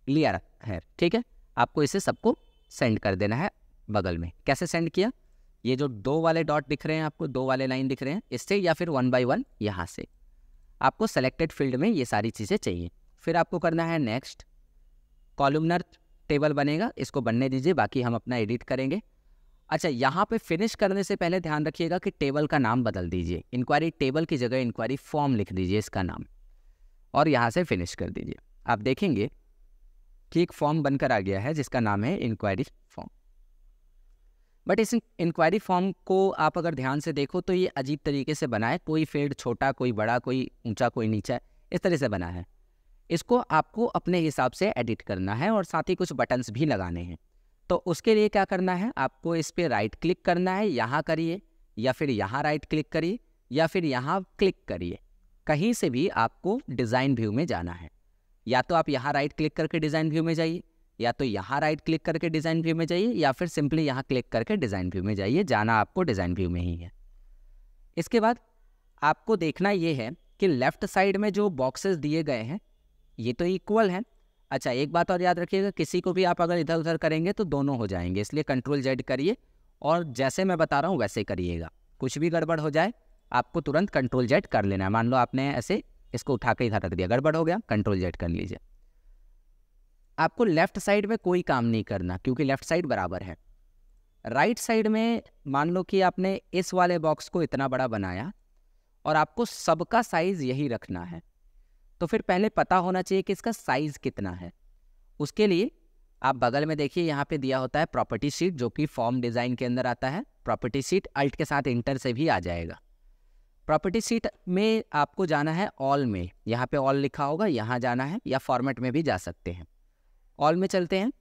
Speaker 1: लिया है ठीक है आपको इसे सबको सेंड कर देना है बगल में कैसे सेंड किया ये जो दो वाले डॉट दिख रहे हैं आपको दो वाले लाइन दिख रहे हैं इससे या फिर वन बाई वन यहाँ से आपको सेलेक्टेड फील्ड में ये सारी चीज़ें चाहिए फिर आपको करना है नेक्स्ट कॉलमनर टेबल बनेगा इसको बनने दीजिए बाकी हम अपना एडिट करेंगे अच्छा यहाँ पे फिनिश करने से पहले ध्यान रखिएगा कि टेबल का नाम बदल दीजिए इंक्वायरी टेबल की जगह इंक्वायरी फॉर्म लिख दीजिए इसका नाम और यहाँ से फिनिश कर दीजिए आप देखेंगे कि एक फॉर्म बनकर आ गया है जिसका नाम है इंक्वायरी फॉर्म बट इस इंक्वायरी फॉर्म को आप अगर ध्यान से देखो तो ये अजीब तरीके से बना है कोई फील्ड छोटा कोई बड़ा कोई ऊंचा कोई नीचा इस तरह से बना है इसको आपको अपने हिसाब से एडिट करना है और साथ ही कुछ बटन्स भी लगाने हैं तो उसके लिए क्या करना है आपको इस पर राइट क्लिक करना है यहाँ करिए या फिर यहाँ राइट क्लिक करिए या फिर यहाँ क्लिक करिए कहीं से भी आपको डिज़ाइन व्यू में जाना है या तो आप यहाँ राइट क्लिक करके डिज़ाइन व्यू में जाइए या तो यहाँ राइट क्लिक करके डिज़ाइन व्यू में जाइए या फिर सिंपली यहाँ क्लिक करके डिज़ाइन व्यू में जाइए जाना आपको डिज़ाइन व्यू में ही है इसके बाद आपको देखना ये है कि लेफ़्ट साइड में जो बॉक्सेस दिए गए हैं ये तो इक्वल हैं अच्छा एक बात और याद रखिएगा किसी को भी आप अगर इधर उधर करेंगे तो दोनों हो जाएंगे इसलिए कंट्रोल जेड करिए और जैसे मैं बता रहा हूँ वैसे करिएगा कुछ भी गड़बड़ हो जाए आपको तुरंत कंट्रोल जेड कर लेना है मान लो आपने ऐसे इसको उठा के इधर रख दिया गड़बड़ हो गया कंट्रोल जेड कर लीजिए आपको लेफ्ट साइड में कोई काम नहीं करना क्योंकि लेफ्ट साइड बराबर है राइट साइड में मान लो कि आपने इस वाले बॉक्स को इतना बड़ा बनाया और आपको सबका साइज़ यही रखना है तो फिर पहले पता होना चाहिए कि इसका साइज़ कितना है उसके लिए आप बगल में देखिए यहाँ पे दिया होता है प्रॉपर्टी शीट जो कि फॉर्म डिज़ाइन के अंदर आता है प्रॉपर्टी शीट अल्ट के साथ इंटर से भी आ जाएगा प्रॉपर्टी शीट में आपको जाना है ऑल में यहाँ पे ऑल लिखा होगा यहाँ जाना है या फॉर्मेट में भी जा सकते हैं ऑल में चलते हैं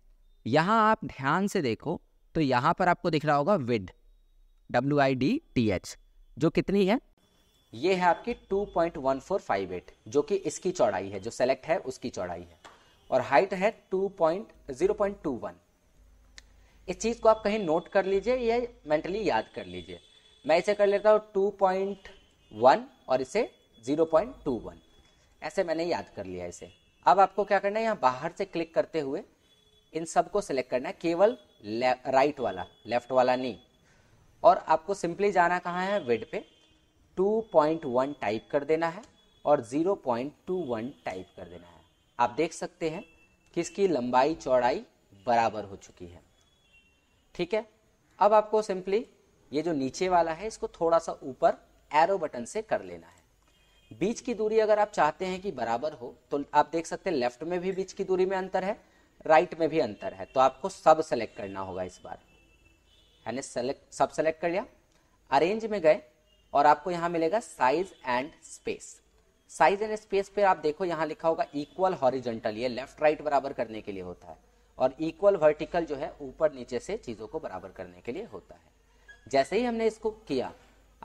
Speaker 1: यहाँ आप ध्यान से देखो तो यहाँ पर आपको दिख रहा होगा width W I D T H जो कितनी है ये है आपकी 2.1458 जो कि इसकी चौड़ाई है जो सेलेक्ट है उसकी चौड़ाई है और हाइट है 2.0.21 इस चीज़ को आप कहीं नोट कर लीजिए या मेंटली याद कर लीजिए मैं इसे कर लेता हूँ 2.1 और इसे 0.21 ऐसे मैंने याद कर लिया इसे अब आपको क्या करना है यहाँ बाहर से क्लिक करते हुए इन सब को सिलेक्ट करना है केवल राइट वाला लेफ्ट वाला नहीं और आपको सिंपली जाना कहाँ है वेड पे 2.1 टाइप कर देना है और 0.21 टाइप कर देना है आप देख सकते हैं कि इसकी लंबाई चौड़ाई बराबर हो चुकी है ठीक है अब आपको सिंपली ये जो नीचे वाला है इसको थोड़ा सा ऊपर एरो बटन से कर लेना है बीच की दूरी अगर आप चाहते हैं कि बराबर हो तो आप देख सकते हैं लेफ्ट में भी बीच की दूरी में अंतर है राइट में भी अंतर है तो आपको सब सेलेक्ट करना होगा इस बार यानी सेलेक्ट सब सेलेक्ट कर लिया अरेंज में गए और आपको यहां मिलेगा size and space size and space पे आप देखो यहां लिखा होगा इक्वल हॉरिजेंटल ये लेफ्ट राइट बराबर करने के लिए होता है और इक्वल वर्टिकल जो है ऊपर नीचे से चीज़ों को बराबर करने के लिए होता है जैसे ही हमने इसको किया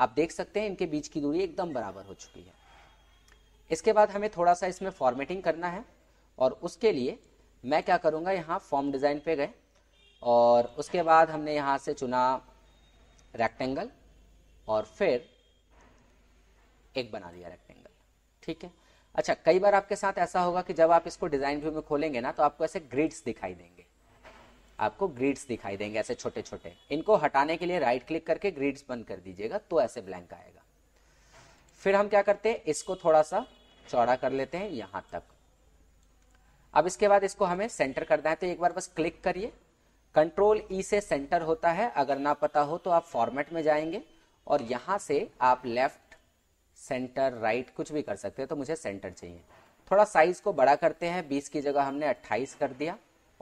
Speaker 1: आप देख सकते हैं इनके बीच की दूरी एकदम बराबर हो चुकी है इसके बाद हमें थोड़ा सा इसमें फॉर्मेटिंग करना है और उसके लिए मैं क्या करूँगा यहाँ फॉर्म डिज़ाइन पे गए और उसके बाद हमने यहाँ से चुना रेक्टेंगल और फिर एक बना दिया रेक्टेंगल ठीक है अच्छा कई बार आपके साथ ऐसा होगा कि जब आप इसको डिज़ाइन व्यू में खोलेंगे ना तो आपको ऐसे ग्रिड्स दिखाई देंगे आपको ग्रिड्स दिखाई देंगे ऐसे छोटे छोटे इनको हटाने के लिए राइट क्लिक करके ग्रिड्स बंद कर दीजिएगा तो ऐसे ब्लैंक आएगा फिर हम क्या करते हैं इसको थोड़ा सा चौड़ा कर लेते हैं यहां तक अब इसके बाद इसको हमें सेंटर करना है तो एक बार बस क्लिक करिए कंट्रोल ई e से सेंटर होता है अगर ना पता हो तो आप फॉर्मेट में जाएंगे और यहां से आप लेफ्ट सेंटर राइट कुछ भी कर सकते हैं तो मुझे सेंटर चाहिए थोड़ा साइज को बड़ा करते हैं बीस की जगह हमने अट्ठाईस कर दिया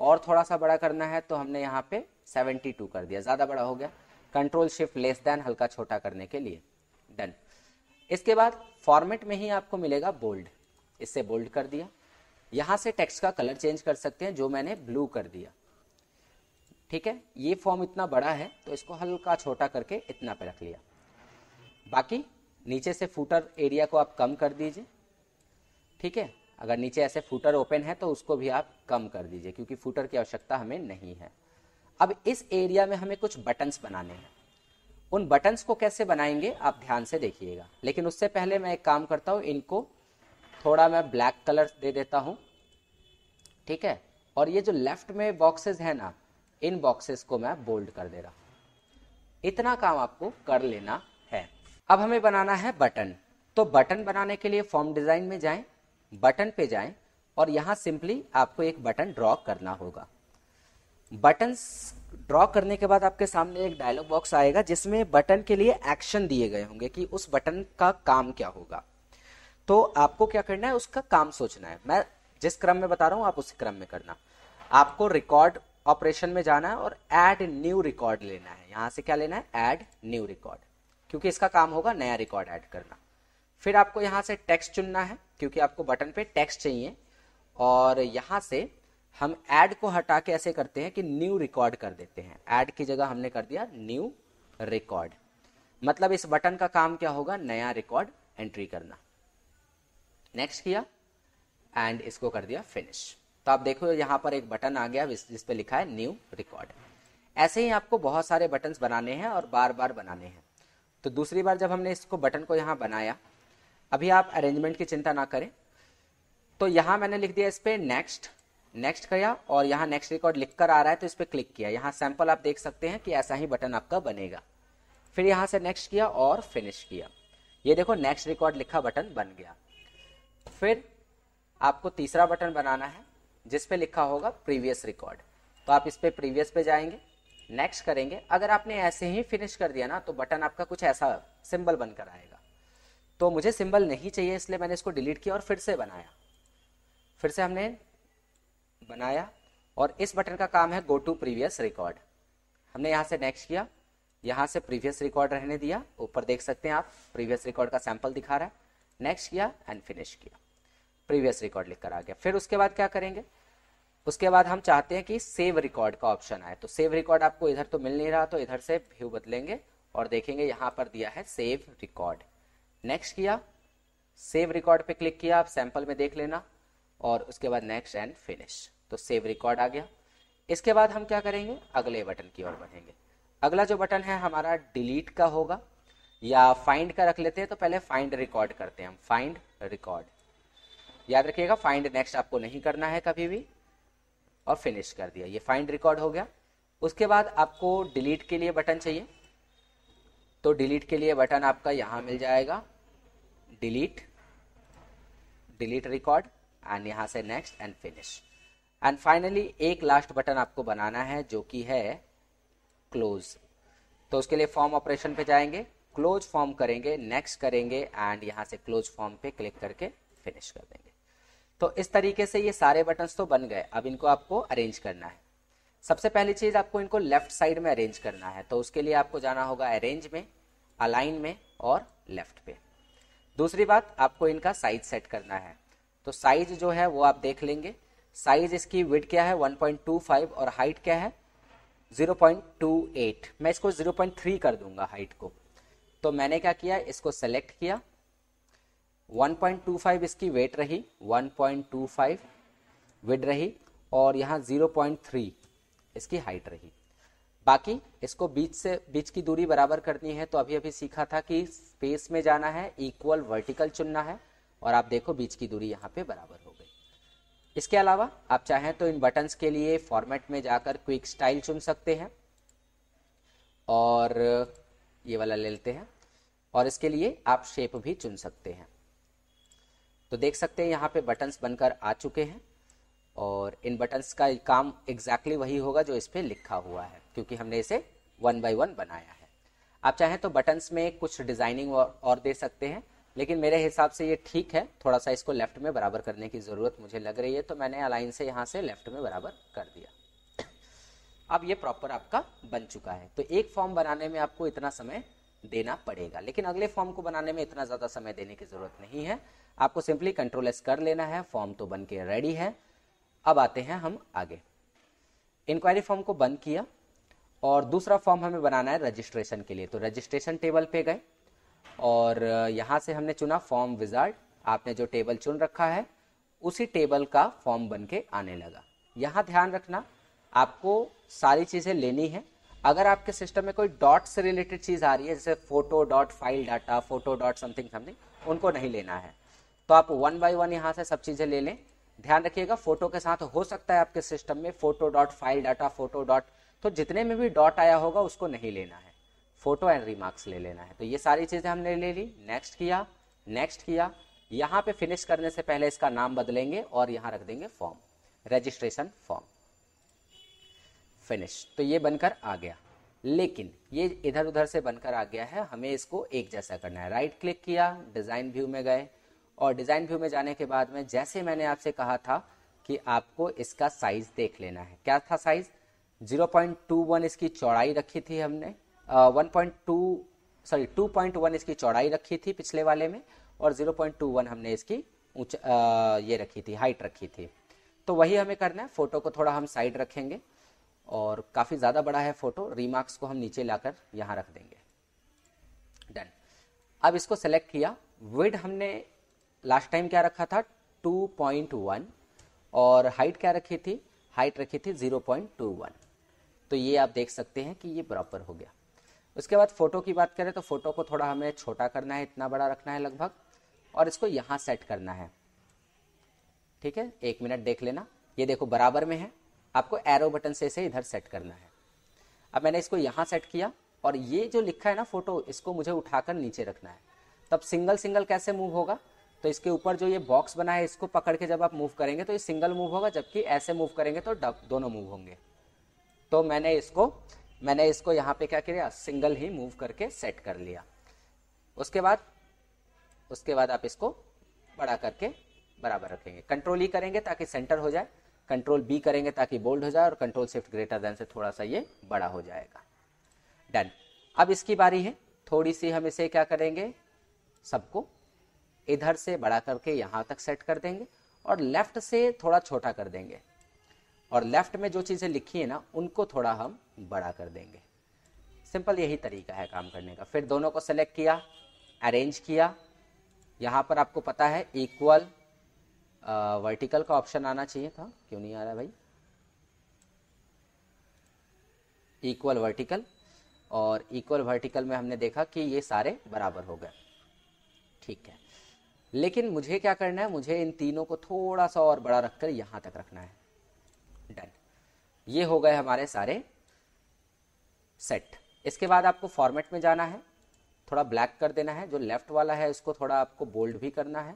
Speaker 1: और थोड़ा सा बड़ा करना है तो हमने यहाँ पे 72 कर दिया ज्यादा बड़ा हो गया कंट्रोल शिफ्ट लेस देन हल्का छोटा करने के लिए डन इसके बाद फॉर्मेट में ही आपको मिलेगा बोल्ड इससे बोल्ड कर दिया यहां से टेक्स्ट का कलर चेंज कर सकते हैं जो मैंने ब्लू कर दिया ठीक है ये फॉर्म इतना बड़ा है तो इसको हल्का छोटा करके इतना पे रख लिया बाकी नीचे से फूटर एरिया को आप कम कर दीजिए ठीक है अगर नीचे ऐसे फूटर ओपन है तो उसको भी आप कम कर दीजिए क्योंकि फूटर की आवश्यकता हमें नहीं है अब इस एरिया में हमें कुछ बटन्स बनाने हैं उन बटन्स को कैसे बनाएंगे आप ध्यान से देखिएगा लेकिन उससे पहले मैं एक काम करता हूँ इनको थोड़ा मैं ब्लैक कलर दे देता हूँ ठीक है और ये जो लेफ्ट में बॉक्सेस हैं ना इन बॉक्सेस को मैं बोल्ड कर दे रहा हूँ इतना काम आपको कर लेना है अब हमें बनाना है बटन तो बटन बनाने के लिए फॉर्म डिजाइन में जाएं बटन पे जाएं और यहाँ सिंपली आपको एक बटन ड्रॉ करना होगा बटन्स ड्रॉ करने के बाद आपके सामने एक डायलॉग बॉक्स आएगा जिसमें बटन के लिए एक्शन दिए गए होंगे कि उस बटन का काम क्या होगा तो आपको क्या करना है उसका काम सोचना है मैं जिस क्रम में बता रहा हूँ आप उसी क्रम में करना आपको रिकॉर्ड ऑपरेशन में जाना है और एड न्यू रिकॉर्ड लेना है यहां से क्या लेना है एड न्यू रिकॉर्ड क्योंकि इसका काम होगा नया रिकॉर्ड एड करना फिर आपको यहां से टेक्स्ट चुनना है क्योंकि आपको बटन पे टेक्स्ट चाहिए और यहां से हम ऐड को हटा के ऐसे करते हैं कि न्यू रिकॉर्ड कर देते हैं ऐड की जगह हमने कर दिया न्यू रिकॉर्ड मतलब इस बटन का काम क्या होगा नया रिकॉर्ड एंट्री करना नेक्स्ट किया एंड इसको कर दिया फिनिश तो आप देखो यहां पर एक बटन आ गया जिस पे लिखा है न्यू रिकॉर्ड ऐसे ही आपको बहुत सारे बटन बनाने हैं और बार बार बनाने हैं तो दूसरी बार जब हमने इसको बटन को यहां बनाया अभी आप अरेंजमेंट की चिंता ना करें तो यहां मैंने लिख दिया इस पर नेक्स्ट नेक्स्ट किया और यहाँ नेक्स्ट रिकॉर्ड लिख कर आ रहा है तो इस पर क्लिक किया यहाँ सैंपल आप देख सकते हैं कि ऐसा ही बटन आपका बनेगा फिर यहाँ से नेक्स्ट किया और फिनिश किया ये देखो नेक्स्ट रिकॉर्ड लिखा बटन बन गया फिर आपको तीसरा बटन बनाना है जिस पे लिखा होगा प्रीवियस रिकॉर्ड तो आप इस पे प्रीवियस पे जाएंगे नेक्स्ट करेंगे अगर आपने ऐसे ही फिनिश कर दिया ना तो बटन आपका कुछ ऐसा सिंबल बनकर आएगा तो मुझे सिंबल नहीं चाहिए इसलिए मैंने इसको डिलीट किया और फिर से बनाया फिर से हमने बनाया और इस बटन का काम है गो टू प्रीवियस रिकॉर्ड हमने यहाँ से नेक्स्ट किया यहाँ से प्रीवियस रिकॉर्ड रहने दिया ऊपर देख सकते हैं आप प्रीवियस रिकॉर्ड का सैंपल दिखा रहा है नेक्स्ट किया एंड फिनिश किया प्रीवियस रिकॉर्ड लिखकर आ गया फिर उसके बाद क्या करेंगे उसके बाद हम चाहते हैं कि सेव रिकॉर्ड का ऑप्शन आए तो सेव रिकॉर्ड आपको इधर तो मिल नहीं रहा तो इधर से व्यू बदलेंगे और देखेंगे यहाँ पर दिया है सेव रिकॉर्ड नेक्स्ट किया सेव रिकॉर्ड पे क्लिक किया आप सैंपल में देख लेना और उसके बाद नेक्स्ट एंड फिनिश तो सेव रिकॉर्ड आ गया इसके बाद हम क्या करेंगे अगले बटन की ओर बढ़ेंगे अगला जो बटन है हमारा डिलीट का होगा या फाइंड का रख लेते हैं तो पहले फाइंड रिकॉर्ड करते हैं हम फाइंड रिकॉर्ड याद रखिएगा फाइंड नेक्स्ट आपको नहीं करना है कभी भी और फिनिश कर दिया ये फाइंड रिकॉर्ड हो गया उसके बाद आपको डिलीट के लिए बटन चाहिए तो डिलीट के लिए बटन आपका यहां मिल जाएगा डिलीट डिलीट रिकॉर्ड एंड यहां से next and finish and finally एक लास्ट बटन आपको बनाना है जो कि है क्लोज तो उसके लिए फॉर्म ऑपरेशन पे जाएंगे क्लोज फॉर्म करेंगे नेक्स्ट करेंगे एंड यहां से क्लोज फॉर्म पे क्लिक करके फिनिश कर देंगे तो इस तरीके से ये सारे बटन तो बन गए अब इनको आपको अरेंज करना है सबसे पहली चीज आपको इनको लेफ्ट साइड में अरेंज करना है तो उसके लिए आपको जाना होगा अरेंज में अलाइन में और लेफ्ट पे दूसरी बात आपको इनका साइज सेट करना है तो साइज जो है वो आप देख लेंगे साइज इसकी विड क्या है 1.25 और हाइट क्या है 0.28 मैं इसको 0.3 कर दूंगा हाइट को तो मैंने क्या किया इसको सेलेक्ट किया 1.25 इसकी वेट रही 1.25 विड रही और यहाँ 0.3 इसकी हाइट रही बाकी इसको बीच से बीच की दूरी बराबर करनी है तो अभी अभी सीखा था कि स्पेस में जाना है इक्वल वर्टिकल चुनना है और आप देखो बीच की दूरी यहाँ पे बराबर इसके अलावा आप चाहें तो इन बटन्स के लिए फॉर्मेट में जाकर क्विक स्टाइल चुन सकते हैं और ये वाला ले लेते हैं और इसके लिए आप शेप भी चुन सकते हैं तो देख सकते हैं यहाँ पे बटन्स बनकर आ चुके हैं और इन बटन्स का काम एग्जैक्टली exactly वही होगा जो इस पर लिखा हुआ है क्योंकि हमने इसे वन बाई वन बनाया है आप चाहें तो बटन्स में कुछ डिजाइनिंग और, और दे सकते हैं लेकिन मेरे हिसाब से ये ठीक है थोड़ा सा इसको लेफ्ट में बराबर करने की ज़रूरत मुझे लग रही है तो मैंने अलाइन से यहाँ से लेफ्ट में बराबर कर दिया अब ये प्रॉपर आपका बन चुका है तो एक फॉर्म बनाने में आपको इतना समय देना पड़ेगा लेकिन अगले फॉर्म को बनाने में इतना ज़्यादा समय देने की ज़रूरत नहीं है आपको सिंपली कंट्रोल एस कर लेना है फॉर्म तो बन के रेडी है अब आते हैं हम आगे इंक्वायरी फॉर्म को बंद किया और दूसरा फॉर्म हमें बनाना है रजिस्ट्रेशन के लिए तो रजिस्ट्रेशन टेबल पे गए और यहाँ से हमने चुना फॉर्म विजार्ड आपने जो टेबल चुन रखा है उसी टेबल का फॉर्म बन के आने लगा यहाँ ध्यान रखना आपको सारी चीज़ें लेनी है अगर आपके सिस्टम में कोई डॉट से रिलेटेड चीज़ आ रही है जैसे photo dot file data photo dot something something उनको नहीं लेना है तो आप वन बाय वन यहाँ से सब चीज़ें ले लें ध्यान रखिएगा फोटो के साथ हो सकता है आपके सिस्टम में photo dot file data photo dot तो जितने में भी डॉट आया होगा उसको नहीं लेना है फोटो एंड रिमार्क्स ले लेना है तो ये सारी चीजें हमने ले ली नेक्स्ट किया नेक्स्ट किया यहाँ पे फिनिश करने से पहले इसका नाम बदलेंगे और यहाँ रख देंगे फॉर्म रजिस्ट्रेशन फॉर्म फिनिश तो ये बनकर आ गया लेकिन ये इधर उधर से बनकर आ गया है हमें इसको एक जैसा करना है राइट क्लिक किया डिजाइन व्यू में गए और डिजाइन व्यू में जाने के बाद में जैसे मैंने आपसे कहा था कि आपको इसका साइज देख लेना है क्या था साइज 0.21 इसकी चौड़ाई रखी थी हमने 1.2 सॉरी 2.1 इसकी चौड़ाई रखी थी पिछले वाले में और 0.21 हमने इसकी ऊंच ये रखी थी हाइट रखी थी तो वही हमें करना है फोटो को थोड़ा हम साइड रखेंगे और काफ़ी ज़्यादा बड़ा है फोटो रीमार्क्स को हम नीचे लाकर यहाँ रख देंगे डन अब इसको सेलेक्ट किया विड हमने लास्ट टाइम क्या रखा था 2.1 और हाइट क्या रखी थी हाइट रखी थी 0.21 तो ये आप देख सकते हैं कि ये प्रॉपर हो गया उसके बाद फोटो की बात करें तो फोटो को थोड़ा हमें छोटा करना है इतना बड़ा रखना है लगभग और इसको यहाँ सेट करना है ठीक है एक मिनट देख लेना ये देखो बराबर में है आपको एरो बटन से इसे इधर सेट करना है अब मैंने इसको यहाँ सेट किया और ये जो लिखा है ना फोटो इसको मुझे उठाकर नीचे रखना है तब सिंगल सिंगल कैसे मूव होगा तो इसके ऊपर जो ये बॉक्स बना है इसको पकड़ के जब आप मूव करेंगे तो ये सिंगल मूव होगा जबकि ऐसे मूव करेंगे तो दोनों मूव होंगे तो मैंने इसको मैंने इसको यहाँ पे क्या किया सिंगल ही मूव करके सेट कर लिया उसके बाद उसके बाद आप इसको बड़ा करके बराबर रखेंगे कंट्रोल ई e करेंगे ताकि सेंटर हो जाए कंट्रोल बी करेंगे ताकि बोल्ड हो जाए और कंट्रोल शिफ्ट ग्रेटर देन से थोड़ा सा ये बड़ा हो जाएगा डन अब इसकी बारी है थोड़ी सी हम इसे क्या करेंगे सबको इधर से बड़ा करके यहां तक सेट कर देंगे और लेफ्ट से थोड़ा छोटा कर देंगे और लेफ्ट में जो चीज़ें लिखी है ना उनको थोड़ा हम बड़ा कर देंगे सिंपल यही तरीका है काम करने का फिर दोनों को सेलेक्ट किया अरेंज किया यहाँ पर आपको पता है इक्वल वर्टिकल का ऑप्शन आना चाहिए था क्यों नहीं आ रहा भाई इक्वल वर्टिकल और इक्वल वर्टिकल में हमने देखा कि ये सारे बराबर हो गए ठीक है लेकिन मुझे क्या करना है मुझे इन तीनों को थोड़ा सा और बड़ा रखकर यहाँ तक रखना है ये हो गए हमारे सारे सेट इसके बाद आपको फॉर्मेट में जाना है थोड़ा ब्लैक कर देना है जो लेफ्ट वाला है उसको थोड़ा आपको बोल्ड भी करना है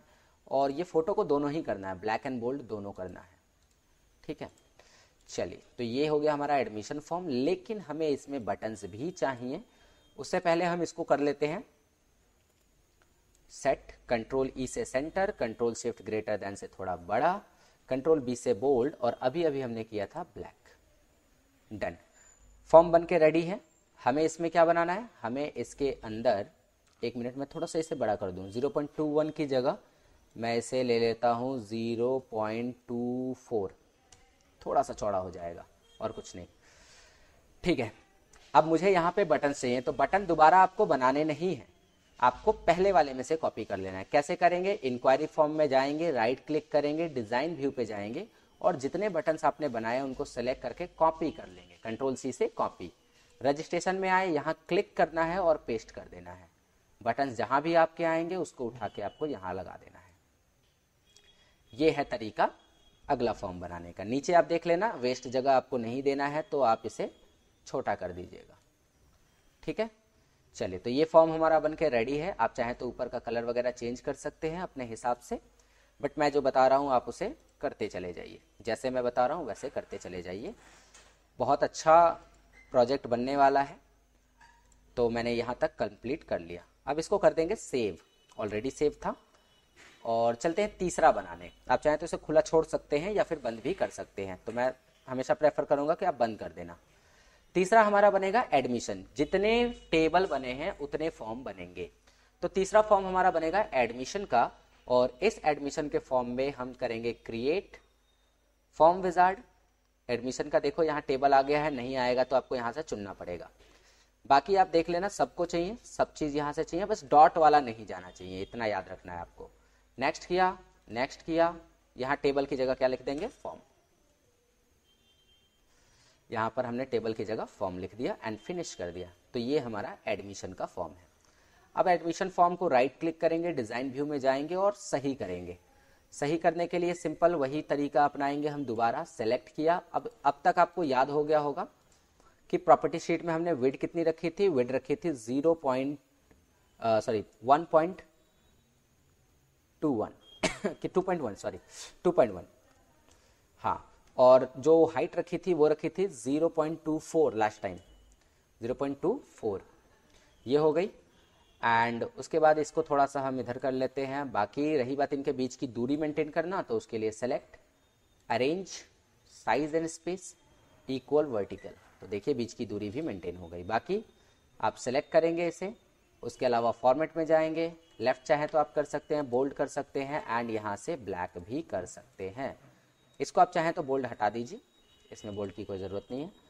Speaker 1: और ये फोटो को दोनों ही करना है ब्लैक एंड बोल्ड दोनों करना है ठीक है चलिए तो ये हो गया हमारा एडमिशन फॉर्म लेकिन हमें इसमें बटन्स भी चाहिए उससे पहले हम इसको कर लेते हैं सेट कंट्रोल ई से centre control shift greater than से थोड़ा बड़ा कंट्रोल बी से बोल्ड और अभी अभी हमने किया था ब्लैक डन फॉर्म बन के रेडी है हमें इसमें क्या बनाना है हमें इसके अंदर एक मिनट में थोड़ा सा इसे बड़ा कर दूँ जीरो पॉइंट टू वन की जगह मैं इसे ले लेता हूँ ज़ीरो पॉइंट टू फोर थोड़ा सा चौड़ा हो जाएगा और कुछ नहीं ठीक है अब मुझे यहाँ पे बटन चाहिए तो बटन दोबारा आपको बनाने नहीं है आपको पहले वाले में से कॉपी कर लेना है कैसे करेंगे इंक्वायरी फॉर्म में जाएंगे राइट क्लिक करेंगे डिज़ाइन व्यू पे जाएंगे और जितने बटन आपने बनाए उनको सेलेक्ट करके कॉपी कर लेंगे कंट्रोल सी से कॉपी रजिस्ट्रेशन में आए यहाँ क्लिक करना है और पेस्ट कर देना है बटन जहां भी आपके आएंगे उसको उठा के आपको यहाँ लगा देना है ये है तरीका अगला फॉर्म बनाने का नीचे आप देख लेना वेस्ट जगह आपको नहीं देना है तो आप इसे छोटा कर दीजिएगा ठीक है चलिए तो ये फॉर्म हमारा बनके रेडी है आप चाहें तो ऊपर का कलर वगैरह चेंज कर सकते हैं अपने हिसाब से बट मैं जो बता रहा हूँ आप उसे करते चले जाइए जैसे मैं बता रहा हूँ वैसे करते चले जाइए बहुत अच्छा प्रोजेक्ट बनने वाला है तो मैंने यहाँ तक कंप्लीट कर लिया अब इसको कर देंगे सेव ऑलरेडी सेव था और चलते हैं तीसरा बनाने आप चाहें तो इसे खुला छोड़ सकते हैं या फिर बंद भी कर सकते हैं तो मैं हमेशा प्रेफर करूँगा कि आप बंद कर देना तीसरा हमारा बनेगा एडमिशन जितने टेबल बने हैं उतने फॉर्म बनेंगे तो तीसरा फॉर्म हमारा बनेगा एडमिशन का और इस एडमिशन के फॉर्म में हम करेंगे क्रिएट फॉर्म विजार्ड एडमिशन का देखो यहाँ टेबल आ गया है नहीं आएगा तो आपको यहाँ से चुनना पड़ेगा बाकी आप देख लेना सबको चाहिए सब चीज यहाँ से चाहिए बस डॉट वाला नहीं जाना चाहिए इतना याद रखना है आपको नेक्स्ट किया नेक्स्ट किया यहाँ टेबल की जगह क्या लिख देंगे फॉर्म यहाँ पर हमने टेबल की जगह फॉर्म लिख दिया एंड फिनिश कर दिया तो ये हमारा एडमिशन का फॉर्म है अब एडमिशन फॉर्म को राइट क्लिक करेंगे डिज़ाइन व्यू में जाएंगे और सही करेंगे सही करने के लिए सिंपल वही तरीका अपनाएंगे हम दोबारा सेलेक्ट किया अब अब तक आपको याद हो गया होगा कि प्रॉपर्टी शीट में हमने विड कितनी रखी थी विड रखी थी zero point sorry one point two one कि two point one sorry two point one हाँ और जो हाइट रखी थी वो रखी थी zero point two four last time zero point two four ये हो गई एंड उसके बाद इसको थोड़ा सा हम इधर कर लेते हैं बाकी रही बात इनके बीच की दूरी मेंटेन करना तो उसके लिए select arrange size and space equal vertical तो देखिए बीच की दूरी भी मेंटेन हो गई बाकी आप सेलेक्ट करेंगे इसे उसके अलावा फॉर्मेट में जाएंगे लेफ्ट चाहे तो आप कर सकते हैं बोल्ड कर सकते हैं एंड यहाँ से ब्लैक भी कर सकते हैं इसको आप चाहें तो बोल्ड हटा दीजिए इसमें बोल्ड की कोई ज़रूरत नहीं है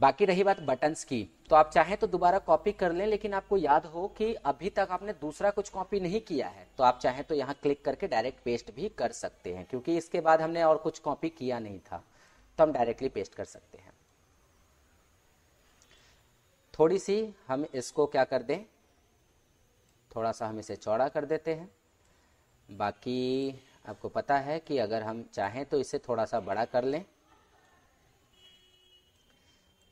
Speaker 1: बाकी रही बात बटन्स की तो आप चाहे तो दोबारा कॉपी कर लें लेकिन आपको याद हो कि अभी तक आपने दूसरा कुछ कॉपी नहीं किया है तो आप चाहे तो यहाँ क्लिक करके डायरेक्ट पेस्ट भी कर सकते हैं क्योंकि इसके बाद हमने और कुछ कॉपी किया नहीं था तो हम डायरेक्टली पेस्ट कर सकते हैं थोड़ी सी हम इसको क्या कर दें थोड़ा सा हम इसे चौड़ा कर देते हैं बाकी आपको पता है कि अगर हम चाहें तो इसे थोड़ा सा बड़ा कर लें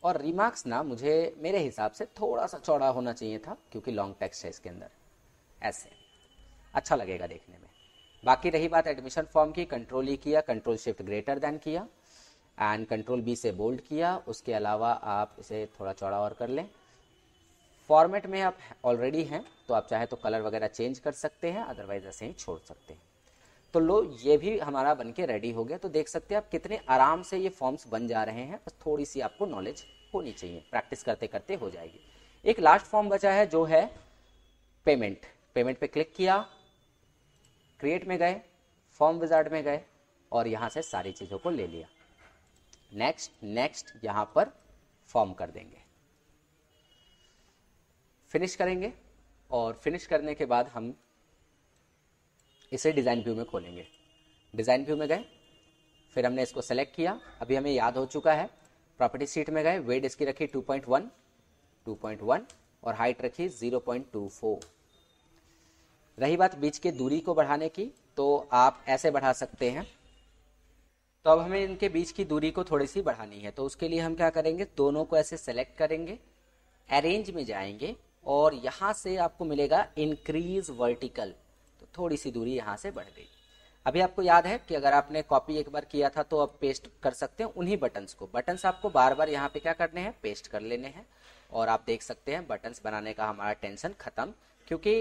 Speaker 1: और रिमार्क्स ना मुझे मेरे हिसाब से थोड़ा सा चौड़ा होना चाहिए था क्योंकि लॉन्ग टेक्स्ट है इसके अंदर ऐसे अच्छा लगेगा देखने में बाकी रही बात एडमिशन फॉर्म की कंट्रोल ई e किया कंट्रोल शिफ्ट ग्रेटर देन किया एंड कंट्रोल बी से बोल्ड किया उसके अलावा आप इसे थोड़ा चौड़ा और कर लें फॉर्मेट में आप ऑलरेडी हैं तो आप चाहे तो कलर वगैरह चेंज कर सकते हैं अदरवाइज ऐसे ही छोड़ सकते हैं तो लो ये भी हमारा बन के रेडी हो गया तो देख सकते हैं आप कितने आराम से ये फॉर्म्स बन जा रहे हैं बस थोड़ी सी आपको नॉलेज होनी चाहिए प्रैक्टिस करते करते हो जाएगी एक लास्ट फॉर्म बचा है जो है पेमेंट पेमेंट पे क्लिक किया क्रिएट में गए फॉर्म विजार्ड में गए और यहां से सारी चीज़ों को ले लिया नेक्स्ट नेक्स्ट यहां पर फॉर्म कर देंगे फिनिश करेंगे और फिनिश करने के बाद हम इसे डिज़ाइन व्यू में खोलेंगे डिज़ाइन व्यू में गए फिर हमने इसको सेलेक्ट किया अभी हमें याद हो चुका है प्रॉपर्टी सीट में गए वेट इसकी रखी 2.1 2.1 और हाइट रखी 0.24 रही बात बीच के दूरी को बढ़ाने की तो आप ऐसे बढ़ा सकते हैं तो अब हमें इनके बीच की दूरी को थोड़ी सी बढ़ानी है तो उसके लिए हम क्या करेंगे दोनों को ऐसे सेलेक्ट करेंगे अरेंज में जाएंगे और यहाँ से आपको मिलेगा इंक्रीज वर्टिकल तो थोड़ी सी दूरी यहाँ से बढ़ गई अभी आपको याद है कि अगर आपने कॉपी एक बार किया था तो अब पेस्ट कर सकते हैं उन्हीं बटन्स को बटन्स आपको बार बार यहाँ पे क्या करने हैं पेस्ट कर लेने हैं और आप देख सकते हैं बटन्स बनाने का हमारा टेंशन खत्म क्योंकि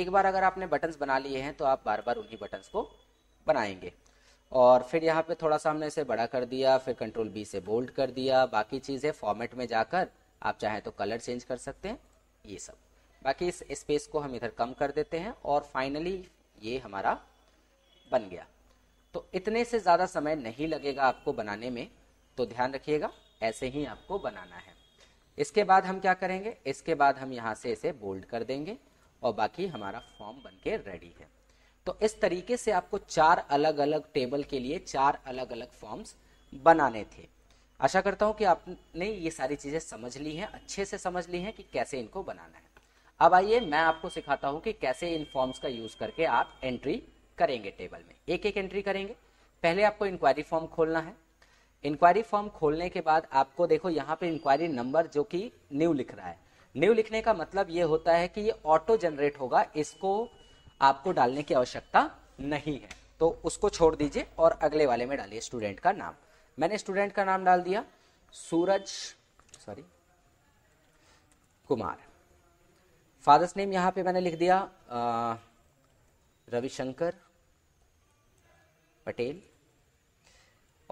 Speaker 1: एक बार अगर आपने बटन्स बना लिए हैं तो आप बार बार उन्हीं बटन्स को बनाएंगे और फिर यहाँ पे थोड़ा सा हमने इसे बड़ा कर दिया फिर कंट्रोल बी से बोल्ड कर दिया बाकी चीज़ें फॉर्मेट में जाकर आप चाहें तो कलर चेंज कर सकते हैं ये सब बाकी इस स्पेस को हम इधर कम कर देते हैं और फाइनली ये हमारा बन गया तो इतने से ज़्यादा समय नहीं लगेगा आपको बनाने में तो ध्यान रखिएगा ऐसे ही आपको बनाना है इसके बाद हम क्या करेंगे इसके बाद हम यहाँ से इसे बोल्ड कर देंगे और बाकी हमारा फॉर्म बन के रेडी है तो इस तरीके से आपको चार अलग अलग टेबल के लिए चार अलग अलग फॉर्म्स बनाने थे आशा करता हूँ कि आपने ये सारी चीज़ें समझ ली हैं अच्छे से समझ ली हैं कि कैसे इनको बनाना है अब आइए मैं आपको सिखाता हूँ कि कैसे इन फॉर्म्स का यूज़ करके आप एंट्री करेंगे टेबल में एक एक एंट्री करेंगे पहले आपको इंक्वायरी फॉर्म खोलना है इंक्वायरी फॉर्म खोलने के बाद आपको देखो यहाँ पे इंक्वायरी नंबर जो कि न्यू लिख रहा है न्यू लिखने का मतलब ये होता है कि ये ऑटो जनरेट होगा इसको आपको डालने की आवश्यकता नहीं है तो उसको छोड़ दीजिए और अगले वाले में डालिए स्टूडेंट का नाम मैंने स्टूडेंट का नाम डाल दिया Suraj sorry Kumar father's name यहाँ पे मैंने लिख दिया रविशंकर पटेल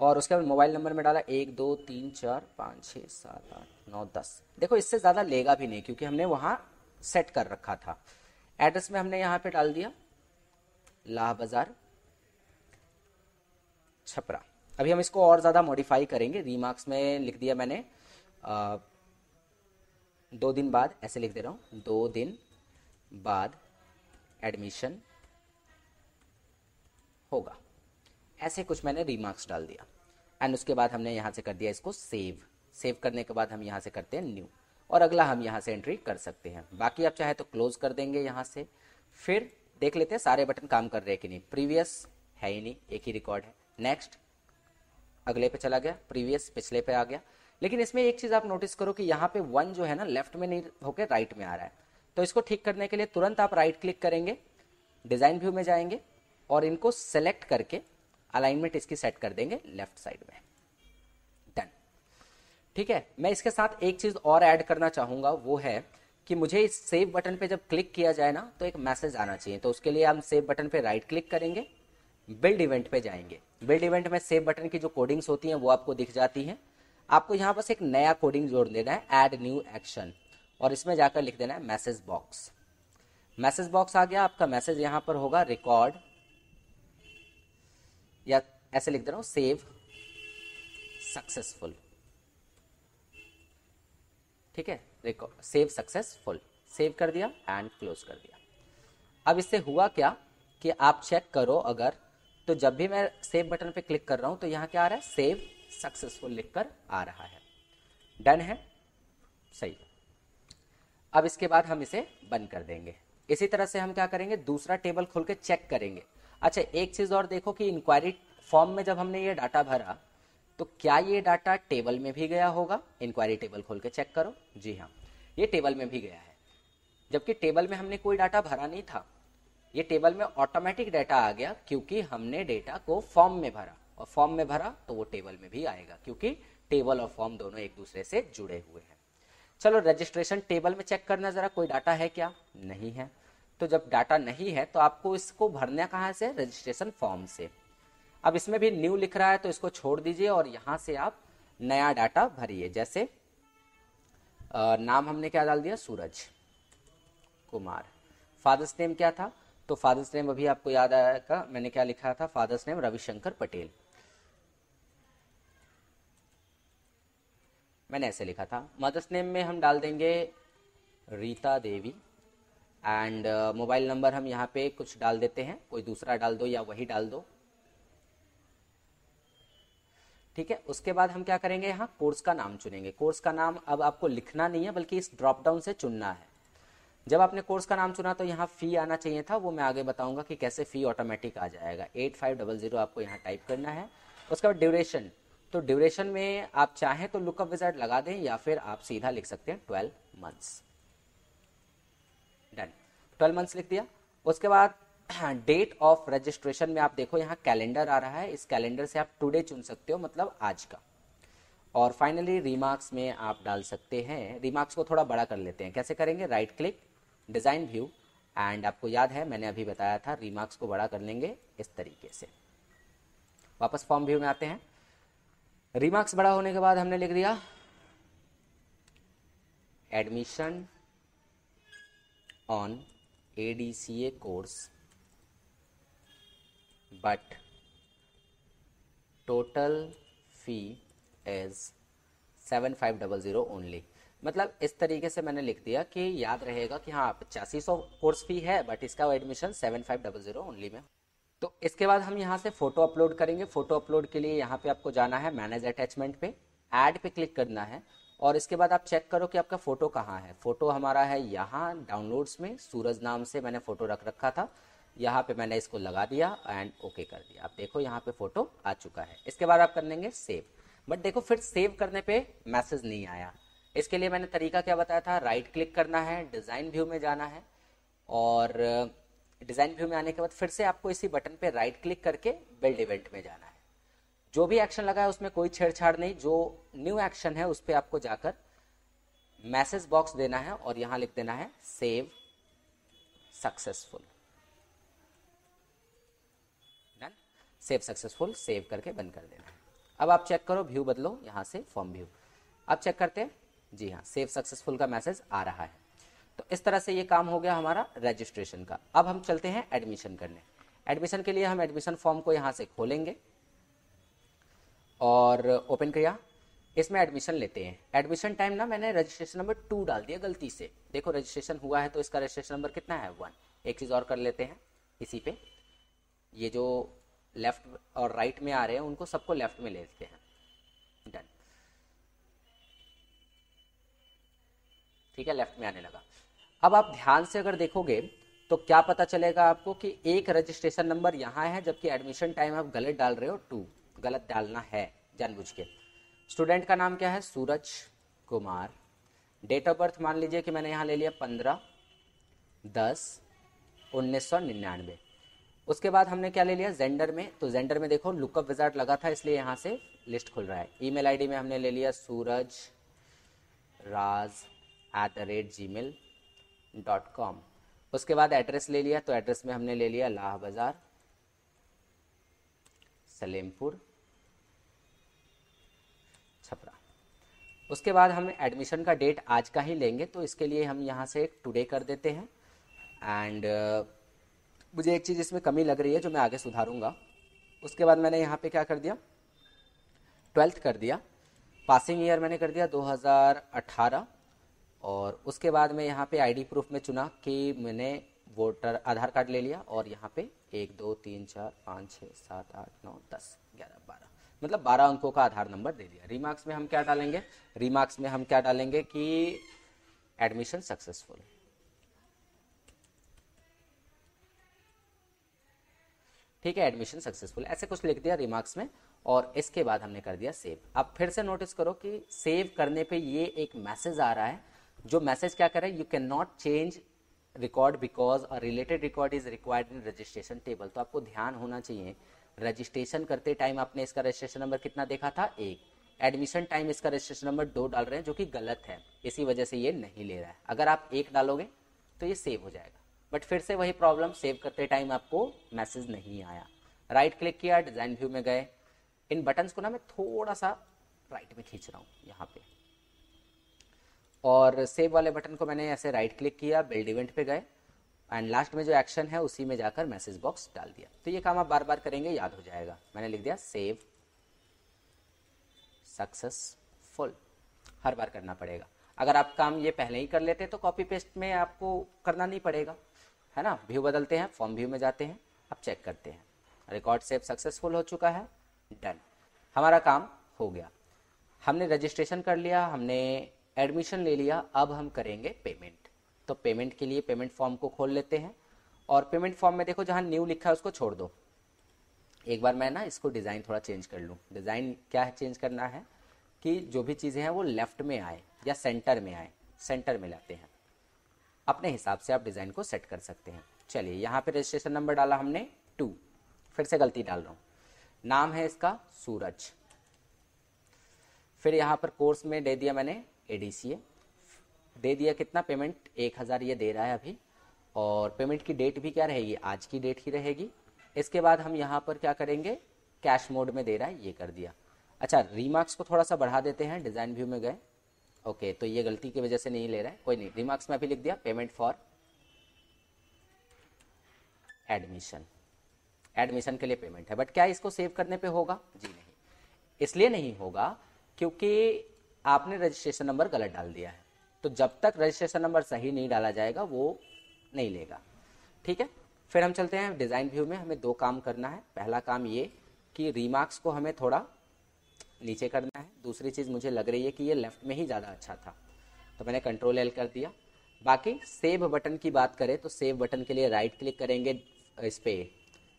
Speaker 1: और उसके बाद मोबाइल नंबर में डाला एक दो तीन चार पाँच छः सात आठ नौ दस देखो इससे ज़्यादा लेगा भी नहीं क्योंकि हमने वहाँ सेट कर रखा था एड्रेस में हमने यहाँ पे डाल दिया लाह बाज़ार छपरा अभी हम इसको और ज़्यादा मॉडिफाई करेंगे रीमार्क्स में लिख दिया मैंने आ, दो दिन बाद ऐसे लिख दे रहा हूँ दो दिन बाद एडमिशन होगा ऐसे कुछ मैंने रिमार्क्स डाल दिया एंड उसके बाद हमने यहाँ से कर दिया इसको सेव सेव करने के बाद हम यहाँ से करते हैं न्यू और अगला हम यहाँ से एंट्री कर सकते हैं बाकी आप चाहे तो क्लोज कर देंगे यहाँ से फिर देख लेते हैं सारे बटन काम कर रहे हैं कि नहीं प्रीवियस है ही नहीं एक ही रिकॉर्ड है नेक्स्ट अगले पे चला गया प्रीवियस पिछले पे आ गया लेकिन इसमें एक चीज आप नोटिस करो कि यहाँ पे वन जो है ना लेफ्ट में नहीं होकर राइट में आ रहा है तो इसको ठीक करने के लिए तुरंत आप राइट क्लिक करेंगे डिजाइन व्यू में जाएंगे और इनको सेलेक्ट करके अलाइनमेंट इसकी सेट कर देंगे लेफ्ट साइड में डन ठीक है मैं इसके साथ एक चीज और ऐड करना चाहूंगा वो है कि मुझे इस सेव बटन पे जब क्लिक किया जाए ना तो एक मैसेज आना चाहिए तो उसके लिए हम सेव बटन पे राइट क्लिक करेंगे बिल्ड इवेंट पे जाएंगे बिल्ड इवेंट में सेव बटन की जो कोडिंग्स होती हैं वो आपको दिख जाती हैं आपको यहाँ बस एक नया कोडिंग जोड़ देना है एड न्यू एक्शन और इसमें जाकर लिख देना है मैसेज बॉक्स मैसेज बॉक्स आ गया आपका मैसेज यहाँ पर होगा रिकॉर्ड या ऐसे लिख दे रहा हूं सेव सक्सेसफुल ठीक है देखो सेव सक्सेसफुल सेव कर दिया एंड क्लोज कर दिया अब इससे हुआ क्या कि आप चेक करो अगर तो जब भी मैं सेव बटन पे क्लिक कर रहा हूं तो यहां क्या आ रहा है सेव सक्सेसफुल लिखकर आ रहा है डन है सही अब इसके बाद हम इसे बंद कर देंगे इसी तरह से हम क्या करेंगे दूसरा टेबल खोल के चेक करेंगे अच्छा एक चीज और देखो कि इंक्वायरी फॉर्म में जब हमने ये डाटा भरा तो क्या ये डाटा टेबल में भी गया होगा इंक्वायरी टेबल खोल के चेक करो जी हाँ ये टेबल में भी गया है जबकि टेबल में हमने कोई डाटा भरा नहीं था ये टेबल में ऑटोमेटिक डाटा आ गया क्योंकि हमने डेटा को फॉर्म में भरा और फॉर्म में भरा तो वो टेबल में भी आएगा क्योंकि टेबल और फॉर्म दोनों एक दूसरे से जुड़े हुए हैं चलो रजिस्ट्रेशन टेबल में चेक करना जरा कोई डाटा है क्या नहीं है तो जब डाटा नहीं है तो आपको इसको भरना कहाँ से रजिस्ट्रेशन फॉर्म से अब इसमें भी न्यू लिख रहा है तो इसको छोड़ दीजिए और यहाँ से आप नया डाटा भरिए जैसे नाम हमने क्या डाल दिया सूरज कुमार फादर्स नेम क्या था तो फादर्स नेम अभी आपको याद आएगा मैंने क्या लिखा था फादर्स नेम रविशंकर पटेल मैंने ऐसे लिखा था मदर्स नेम में हम डाल देंगे Rita Devi and mobile number हम यहाँ पे कुछ डाल देते हैं कोई दूसरा डाल दो या वही डाल दो ठीक है उसके बाद हम क्या करेंगे यहाँ कोर्स का नाम चुनेंगे कोर्स का नाम अब आपको लिखना नहीं है बल्कि इस ड्रॉप डाउन से चुनना है जब आपने कोर्स का नाम चुना तो यहाँ फी आना चाहिए था वो मैं आगे बताऊंगा कि कैसे फी ऑटोमेटिक आ जाएगा एट फाइव डबल जीरो आपको यहाँ टाइप करना है उसके बाद ड्यूरेशन तो ड्यूरेशन में आप चाहें तो लुकअप विजर्ट लगा दें या फिर आप सीधा लिख सकते हैं ट्वेल्व मंथ्स ट्वेल्व मंथ्स लिख दिया उसके बाद डेट ऑफ रजिस्ट्रेशन में आप देखो यहाँ कैलेंडर आ रहा है इस कैलेंडर से आप टुडे चुन सकते हो मतलब आज का और फाइनली रिमार्क्स में आप डाल सकते हैं रिमार्क्स को थोड़ा बड़ा कर लेते हैं कैसे करेंगे right click design view and आपको याद है मैंने अभी बताया था रिमार्क्स को बड़ा कर लेंगे इस तरीके से वापस फॉर्म व्यू में आते हैं रिमार्क्स बड़ा होने के बाद हमने लिख दिया admission on ADCA course but total fee is zero only मतलब इस तरीके से मैंने लिख दिया कि याद रहेगा कि हाँ पचासी सौ कोर्स फी है बट इसका admission seven five double zero only में तो इसके बाद हम यहाँ से फोटो अपलोड करेंगे फोटो अपलोड के लिए यहाँ पे आपको जाना है मैनेज अटैचमेंट पे एड पे क्लिक करना है और इसके बाद आप चेक करो कि आपका फ़ोटो कहाँ है फ़ोटो हमारा है यहाँ डाउनलोड्स में सूरज नाम से मैंने फ़ोटो रख रखा था यहाँ पे मैंने इसको लगा दिया एंड ओके कर दिया आप देखो यहाँ पे फ़ोटो आ चुका है इसके बाद आप कर लेंगे सेव बट देखो फिर सेव करने पे मैसेज नहीं आया इसके लिए मैंने तरीका क्या बताया था राइट क्लिक करना है डिज़ाइन व्यू में जाना है और डिज़ाइन uh, व्यू में आने के बाद फिर से आपको इसी बटन पे राइट क्लिक करके बिल्ड इवेंट में जाना है जो भी एक्शन लगा है उसमें कोई छेड़छाड़ नहीं जो न्यू एक्शन है उस पर आपको जाकर मैसेज बॉक्स देना है और यहां लिख देना है save successful done save successful save करके बंद कर देना है अब आप चेक करो व्यू बदलो यहां से फॉर्म व्यू अब चेक करते हैं जी हाँ सेव सक्सेसफुल का मैसेज आ रहा है तो इस तरह से ये काम हो गया हमारा रजिस्ट्रेशन का अब हम चलते हैं एडमिशन करने एडमिशन के लिए हम एडमिशन फॉर्म को यहाँ से खोलेंगे और ओपन किया इसमें एडमिशन लेते हैं एडमिशन टाइम ना मैंने रजिस्ट्रेशन नंबर टू डाल दिया गलती से देखो रजिस्ट्रेशन हुआ है तो इसका रजिस्ट्रेशन नंबर कितना है वन एक चीज़ और कर लेते हैं इसी पे ये जो लेफ्ट और राइट में आ रहे हैं उनको सबको लेफ्ट में ले लेते हैं डन ठीक है लेफ्ट में आने लगा अब आप ध्यान से अगर देखोगे तो क्या पता चलेगा आपको कि एक रजिस्ट्रेशन नंबर यहाँ है जबकि एडमिशन टाइम आप गलत डाल रहे हो टू गलत डालना है जानबूझ के स्टूडेंट का नाम क्या है Suraj Kumar date of birth मान लीजिए कि मैंने यहाँ ले लिया पंद्रह दस उन्नीस सौ निन्यानवे उसके बाद हमने क्या ले लिया जेंडर में तो जेंडर में देखो लुकअप विजार्ट लगा था इसलिए यहाँ से लिस्ट खुल रहा है ईमेल आईडी में हमने ले लिया Suraj Raj at the rate gmail dot com उसके बाद एड्रेस ले लिया तो एड्रेस में हमने ले लिया लाह बाज़ार सलेमपुर उसके बाद हम एडमिशन का डेट आज का ही लेंगे तो इसके लिए हम यहाँ से एक टुडे कर देते हैं एंड uh, मुझे एक चीज़ इसमें कमी लग रही है जो मैं आगे सुधारूंगा उसके बाद मैंने यहाँ पे क्या कर दिया ट्वेल्थ कर दिया पासिंग ईयर मैंने कर दिया 2018 और उसके बाद मैं यहाँ पे आईडी प्रूफ में चुना कि मैंने वोटर आधार कार्ड ले लिया और यहाँ पे एक दो तीन चार पाँच छः सात आठ नौ दस ग्यारह बारह मतलब बारह अंकों का आधार नंबर दे दिया रिमार्क्स में हम क्या डालेंगे रिमार्क्स में हम क्या डालेंगे कि एडमिशन सक्सेसफुल ठीक है एडमिशन सक्सेसफुल ऐसे कुछ लिख दिया रिमार्क्स में और इसके बाद हमने कर दिया सेव अब फिर से नोटिस करो कि सेव करने पे ये एक मैसेज आ रहा है जो मैसेज क्या करे you can not change record because a related record is required in registration table तो आपको ध्यान होना चाहिए रजिस्ट्रेशन करते टाइम आपने इसका रजिस्ट्रेशन नंबर कितना देखा था एक एडमिशन टाइम इसका रजिस्ट्रेशन नंबर दो डाल रहे हैं जो कि गलत है इसी वजह से ये नहीं ले रहा है अगर आप एक डालोगे तो ये सेव हो जाएगा बट फिर से वही प्रॉब्लम सेव करते टाइम आपको मैसेज नहीं आया राइट क्लिक किया डिजाइन व्यू में गए इन बटन्स को ना मैं थोड़ा सा राइट में खींच रहा हूँ यहाँ पे और सेव वाले बटन को मैंने ऐसे राइट क्लिक किया बिल्ड इवेंट पे गए एंड लास्ट में जो एक्शन है उसी में जाकर मैसेज बॉक्स डाल दिया तो ये काम आप बार बार करेंगे याद हो जाएगा मैंने लिख दिया सेव सक्सेसफुल हर बार करना पड़ेगा अगर आप काम ये पहले ही कर लेते तो कॉपी पेस्ट में आपको करना नहीं पड़ेगा है ना व्यू बदलते हैं फॉर्म व्यू में जाते हैं आप चेक करते हैं रिकॉर्ड सेव सक्सेसफुल हो चुका है डन हमारा काम हो गया हमने रजिस्ट्रेशन कर लिया हमने एडमिशन ले लिया अब हम करेंगे पेमेंट तो पेमेंट के लिए पेमेंट फॉर्म को खोल लेते हैं और पेमेंट फॉर्म में देखो जहाँ न्यू लिखा है उसको छोड़ दो एक बार मैं ना इसको डिज़ाइन थोड़ा चेंज कर लूँ डिज़ाइन क्या है चेंज करना है कि जो भी चीज़ें हैं वो लेफ्ट में आए या सेंटर में आए सेंटर में लाते हैं अपने हिसाब से आप डिज़ाइन को सेट कर सकते हैं चलिए यहाँ पे रजिस्ट्रेशन नंबर डाला हमने टू फिर से गलती डाल रहा हूँ नाम है इसका सूरज फिर यहाँ पर कोर्स में दे दिया मैंने ए दे दिया कितना पेमेंट एक हज़ार ये दे रहा है अभी और पेमेंट की डेट भी क्या रहेगी आज की डेट ही रहेगी इसके बाद हम यहाँ पर क्या करेंगे कैश मोड में दे रहा है ये कर दिया अच्छा रीमार्क्स को थोड़ा सा बढ़ा देते हैं डिज़ाइन व्यू में गए ओके तो ये गलती की वजह से नहीं ले रहा है कोई नहीं रीमार्क्स में अभी लिख दिया पेमेंट फॉर एडमिशन एडमिशन के लिए पेमेंट है बट क्या इसको सेव करने पे होगा जी नहीं इसलिए नहीं होगा क्योंकि आपने रजिस्ट्रेशन नंबर गलत डाल दिया है तो जब तक रजिस्ट्रेशन नंबर सही नहीं डाला जाएगा वो नहीं लेगा ठीक है फिर हम चलते हैं डिज़ाइन व्यू में हमें दो काम करना है पहला काम ये कि रीमार्क्स को हमें थोड़ा नीचे करना है दूसरी चीज़ मुझे लग रही है कि ये लेफ्ट में ही ज़्यादा अच्छा था तो मैंने कंट्रोल एल कर दिया बाकी सेव बटन की बात करें तो सेव बटन के लिए राइट क्लिक करेंगे इस पर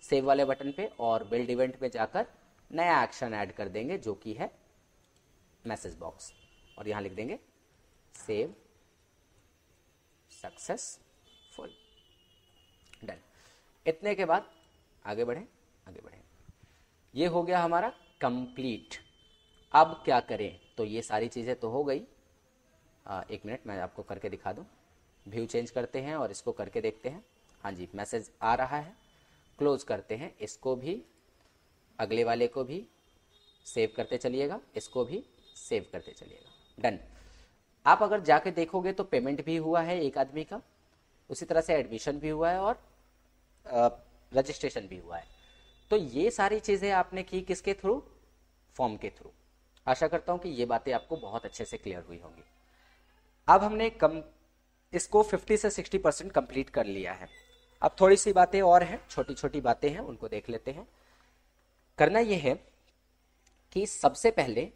Speaker 1: सेव वाले बटन पे और बिल्ड इवेंट पे जाकर नया एक्शन ऐड कर देंगे जो कि है मैसेज बॉक्स और यहाँ लिख देंगे save सक्सेसफुल डन इतने के बाद आगे बढ़े आगे बढ़े ये हो गया हमारा कंप्लीट अब क्या करें तो ये सारी चीज़ें तो हो गई आ, एक मिनट मैं आपको करके दिखा दूँ व्यू चेंज करते हैं और इसको करके देखते हैं हाँ जी मैसेज आ रहा है क्लोज करते हैं इसको भी अगले वाले को भी सेव करते चलिएगा इसको भी सेव करते चलिएगा डन आप अगर जाके देखोगे तो पेमेंट भी हुआ है एक आदमी का उसी तरह से एडमिशन भी हुआ है और रजिस्ट्रेशन भी हुआ है तो ये सारी चीज़ें आपने की किसके थ्रू फॉर्म के थ्रू आशा करता हूं कि ये बातें आपको बहुत अच्छे से क्लियर हुई होंगी अब हमने कम इसको 50 से 60 परसेंट कम्प्लीट कर लिया है अब थोड़ी सी बातें और हैं छोटी छोटी बातें हैं उनको देख लेते हैं करना यह है कि सबसे पहले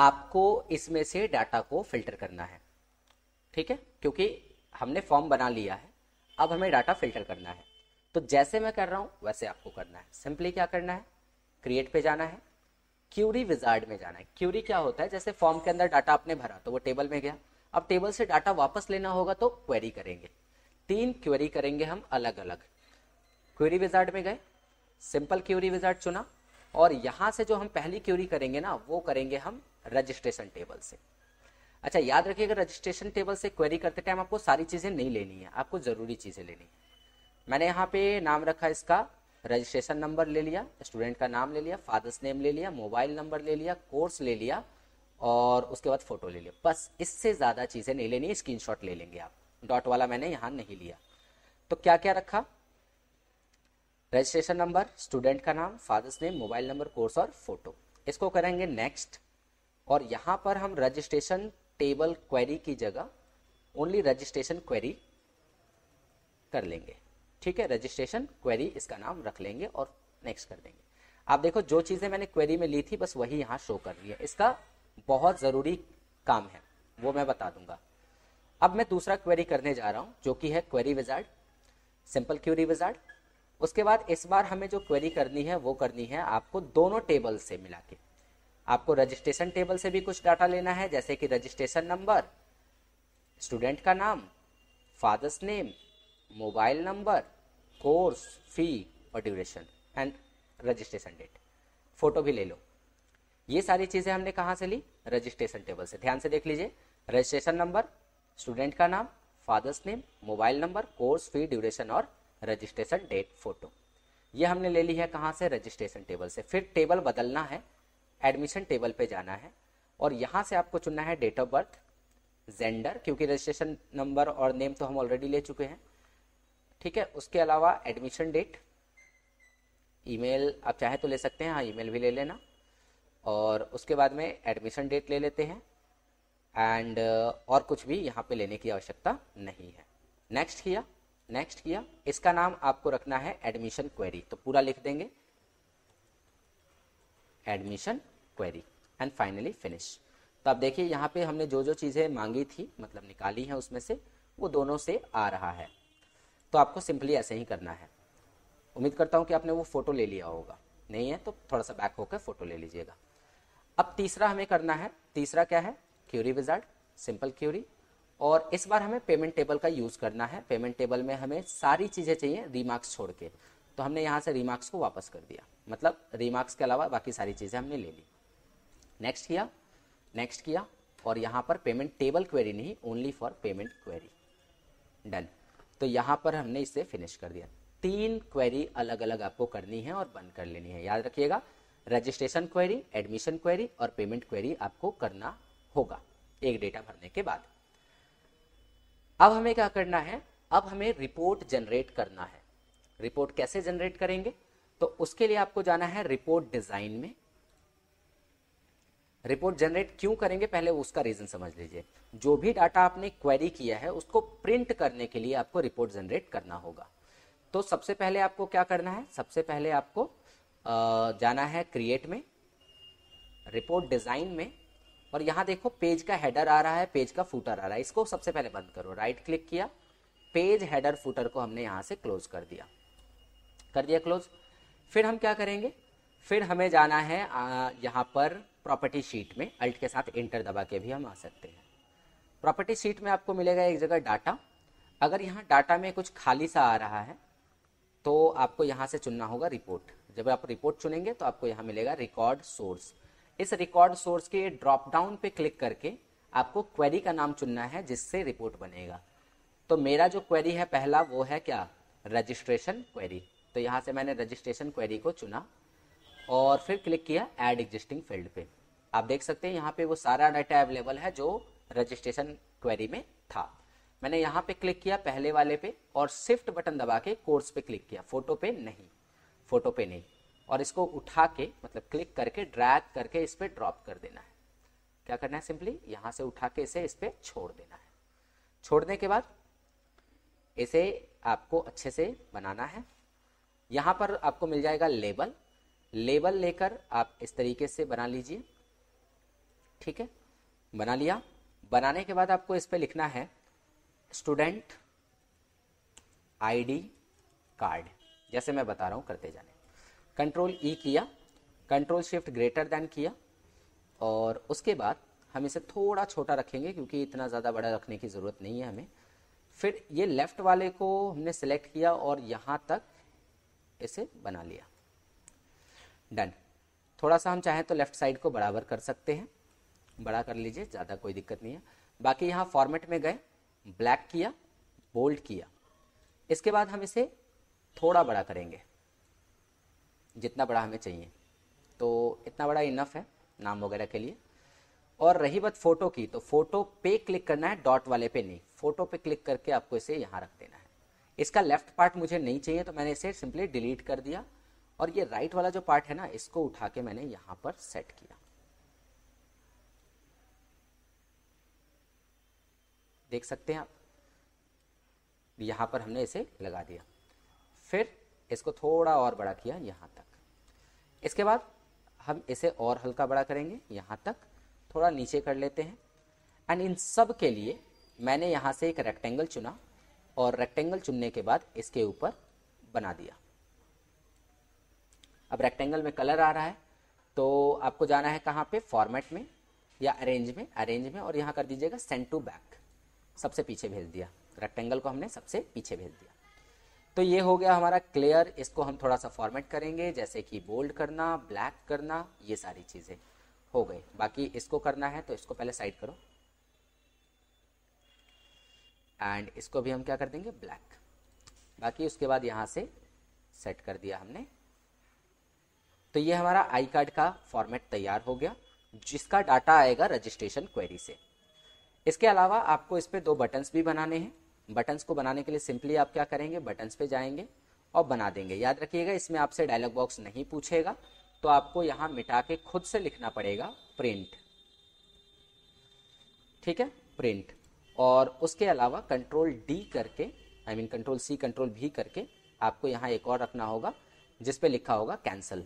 Speaker 1: आपको इसमें से डाटा को फिल्टर करना है ठीक है क्योंकि हमने फॉर्म बना लिया है अब हमें डाटा फिल्टर करना है तो जैसे मैं कर रहा हूँ वैसे आपको करना है सिंपली क्या करना है क्रिएट पे जाना है क्यूरी विजार्ड में जाना है क्यूरी क्या होता है जैसे फॉर्म के अंदर डाटा आपने भरा तो वो टेबल में गया अब टेबल से डाटा वापस लेना होगा तो क्वेरी करेंगे तीन क्वेरी करेंगे हम अलग अलग क्यूरी विजार्ड में गए सिंपल क्यूरी विजार्ड चुना और यहाँ से जो हम पहली क्यूरी करेंगे ना वो करेंगे हम रजिस्ट्रेशन टेबल से अच्छा याद रखिएगा रजिस्ट्रेशन टेबल से क्वेरी करते टाइम आपको सारी चीज़ें नहीं लेनी है आपको ज़रूरी चीज़ें लेनी है मैंने यहाँ पे नाम रखा इसका रजिस्ट्रेशन नंबर ले लिया स्टूडेंट का नाम ले लिया फादर्स नेम ले लिया मोबाइल नंबर ले लिया कोर्स ले लिया और उसके बाद फोटो ले लिया बस इससे ज़्यादा चीज़ें नहीं लेनी स्क्रीन ले लेंगे आप डॉट वाला मैंने यहाँ नहीं लिया तो क्या क्या रखा रजिस्ट्रेशन नंबर स्टूडेंट का नाम father's name mobile number course और फोटो इसको करेंगे नेक्स्ट और यहां पर हम रजिस्ट्रेशन टेबल क्वेरी की जगह ओनली रजिस्ट्रेशन क्वेरी कर लेंगे ठीक है रजिस्ट्रेशन क्वेरी इसका नाम रख लेंगे और नेक्स्ट कर देंगे आप देखो जो चीज़ें मैंने क्वेरी में ली थी बस वही यहाँ शो कर रही है इसका बहुत ज़रूरी काम है वो मैं बता दूंगा अब मैं दूसरा क्वेरी करने जा रहा हूं जो कि है query wizard simple query wizard उसके बाद इस बार हमें जो क्वेरी करनी है वो करनी है आपको दोनों टेबल से मिला के आपको रजिस्ट्रेशन टेबल से भी कुछ डाटा लेना है जैसे कि रजिस्ट्रेशन नंबर स्टूडेंट का नाम father's name mobile number course fee और duration and registration date photo भी ले लो ये सारी चीज़ें हमने कहाँ से ली रजिस्ट्रेशन टेबल से ध्यान से देख लीजिए रजिस्ट्रेशन नंबर स्टूडेंट का नाम father's name mobile number course fee duration और रजिस्ट्रेशन डेट फोटो ये हमने ले ली है कहाँ से रजिस्ट्रेशन टेबल से फिर टेबल बदलना है एडमिशन टेबल पे जाना है और यहाँ से आपको चुनना है डेट ऑफ बर्थ जेंडर क्योंकि रजिस्ट्रेशन नंबर और नेम तो हम ऑलरेडी ले चुके हैं ठीक है उसके अलावा एडमिशन डेट ईमेल आप चाहे तो ले सकते हैं हाँ ईमेल भी ले लेना और उसके बाद में एडमिशन डेट ले लेते हैं एंड uh, और कुछ भी यहाँ पे लेने की आवश्यकता नहीं है नेक्स्ट किया नेक्स्ट किया इसका नाम आपको रखना है एडमिशन क्वेरी तो पूरा लिख देंगे admission query and finally finish तो आप देखिए यहाँ पे हमने जो जो चीज़ें मांगी थी मतलब निकाली हैं उसमें से वो दोनों से आ रहा है तो आपको सिंपली ऐसे ही करना है उम्मीद करता हूँ कि आपने वो फ़ोटो ले लिया होगा नहीं है तो थोड़ा सा बैक होकर फ़ोटो ले लीजिएगा अब तीसरा हमें करना है तीसरा क्या है क्यूरी विजार्ड सिंपल क्यूरी और इस बार हमें पेमेंट टेबल का यूज़ करना है पेमेंट टेबल में हमें सारी चीज़ें चाहिए रिमार्क्स छोड़ के तो हमने यहाँ से रिमार्क्स को वापस कर दिया मतलब रिमार्क्स के अलावा बाकी सारी चीज़ें हमने ले ली नेक्स्ट किया नेक्स्ट किया और यहाँ पर पेमेंट टेबल क्वेरी नहीं only for payment query done तो यहाँ पर हमने इसे फिनिश कर दिया तीन क्वेरी अलग अलग आपको करनी है और बंद कर लेनी है याद रखिएगा रजिस्ट्रेशन क्वेरी एडमिशन क्वेरी और पेमेंट क्वेरी आपको करना होगा एक डेटा भरने के बाद अब हमें क्या करना है अब हमें रिपोर्ट जनरेट करना है रिपोर्ट कैसे जनरेट करेंगे तो उसके लिए आपको जाना है रिपोर्ट डिजाइन में रिपोर्ट जनरेट क्यों करेंगे पहले उसका रीजन समझ लीजिए जो भी डाटा आपने क्वेरी किया है उसको प्रिंट करने के लिए आपको रिपोर्ट जनरेट करना होगा तो सबसे पहले आपको क्या करना है सबसे पहले आपको जाना है क्रिएट में रिपोर्ट डिजाइन में और यहां देखो पेज का हेडर आ रहा है पेज का फूटर आ रहा है इसको सबसे पहले बंद करो राइट क्लिक किया पेज हेडर फूटर को हमने यहां से क्लोज कर दिया कर दिया क्लोज फिर हम क्या करेंगे फिर हमें जाना है यहां पर प्रॉपर्टी शीट में अल्ट के साथ इंटर दबा के भी हम आ सकते हैं प्रॉपर्टी शीट में आपको मिलेगा एक जगह डाटा अगर यहाँ डाटा में कुछ खाली सा आ रहा है तो आपको यहाँ से चुनना होगा रिपोर्ट जब आप रिपोर्ट चुनेंगे तो आपको यहाँ मिलेगा रिकॉर्ड सोर्स इस रिकॉर्ड सोर्स के ड्रॉप डाउन पे क्लिक करके आपको क्वेरी का नाम चुनना है जिससे रिपोर्ट बनेगा तो मेरा जो क्वेरी है पहला वो है क्या रजिस्ट्रेशन क्वेरी तो यहाँ से मैंने रजिस्ट्रेशन क्वेरी को चुना और फिर क्लिक किया एड एग्जिस्टिंग फील्ड पे आप देख सकते हैं यहाँ पे वो सारा डाटा अवेलेबल है जो रजिस्ट्रेशन क्वेरी में था मैंने यहाँ पे क्लिक किया पहले वाले पे और शिफ्ट बटन दबा के कोर्स पे क्लिक किया फोटो पे नहीं फोटो पे नहीं और इसको उठा के मतलब क्लिक करके ड्रैग करके इस पर ड्रॉप कर देना है क्या करना है सिंपली यहाँ से उठा के इसे इस पर छोड़ देना है छोड़ने के बाद इसे आपको अच्छे से बनाना है यहाँ पर आपको मिल जाएगा लेबल लेबल लेकर आप इस तरीके से बना लीजिए ठीक है बना लिया बनाने के बाद आपको इस पर लिखना है स्टूडेंट आईडी कार्ड जैसे मैं बता रहा हूँ करते जाने कंट्रोल ई e किया कंट्रोल शिफ्ट ग्रेटर देन किया और उसके बाद हम इसे थोड़ा छोटा रखेंगे क्योंकि इतना ज़्यादा बड़ा रखने की ज़रूरत नहीं है हमें फिर ये लेफ़्ट वाले को हमने सेलेक्ट किया और यहाँ तक इसे बना लिया डन थोड़ा सा हम चाहें तो लेफ्ट साइड को बराबर कर सकते हैं बड़ा कर लीजिए ज़्यादा कोई दिक्कत नहीं है बाकी यहाँ फॉर्मेट में गए ब्लैक किया बोल्ड किया इसके बाद हम इसे थोड़ा बड़ा करेंगे जितना बड़ा हमें चाहिए तो इतना बड़ा इनफ है नाम वगैरह के लिए और रही बात फ़ोटो की तो फ़ोटो पे क्लिक करना है डॉट वाले पे नहीं फ़ोटो पे क्लिक करके आपको इसे यहाँ रख देना है इसका लेफ्ट पार्ट मुझे नहीं चाहिए तो मैंने इसे सिंपली डिलीट कर दिया और ये राइट वाला जो पार्ट है ना इसको उठा के मैंने यहां पर सेट किया देख सकते हैं आप यहां पर हमने इसे लगा दिया फिर इसको थोड़ा और बड़ा किया यहां तक इसके बाद हम इसे और हल्का बड़ा करेंगे यहां तक थोड़ा नीचे कर लेते हैं एंड इन सब के लिए मैंने यहां से एक रेक्टेंगल चुना और रेक्टेंगल चुनने के बाद इसके ऊपर बना दिया अब रेक्टेंगल में कलर आ रहा है तो आपको जाना है कहाँ पे फॉर्मेट में या अरेंज में अरेंज में और यहाँ कर दीजिएगा सेंड टू बैक सबसे पीछे भेज दिया रेक्टेंगल को हमने सबसे पीछे भेज दिया तो ये हो गया हमारा क्लियर इसको हम थोड़ा सा फॉर्मेट करेंगे जैसे कि बोल्ड करना ब्लैक करना ये सारी चीज़ें हो गई बाकी इसको करना है तो इसको पहले साइड करो एंड इसको भी हम क्या कर देंगे ब्लैक बाकी उसके बाद यहाँ से सेट कर दिया हमने तो ये हमारा आई कार्ड का फॉर्मेट तैयार हो गया जिसका डाटा आएगा रजिस्ट्रेशन क्वेरी से इसके अलावा आपको इस पर दो बटन्स भी बनाने हैं बटन्स को बनाने के लिए सिंपली आप क्या करेंगे बटन्स पे जाएंगे और बना देंगे याद रखिएगा इसमें आपसे डायलॉग बॉक्स नहीं पूछेगा तो आपको यहाँ मिटा के खुद से लिखना पड़ेगा प्रिंट ठीक है प्रिंट और उसके अलावा कंट्रोल डी करके I mean control C control भी करके आपको यहाँ एक और रखना होगा जिसपे लिखा होगा कैंसल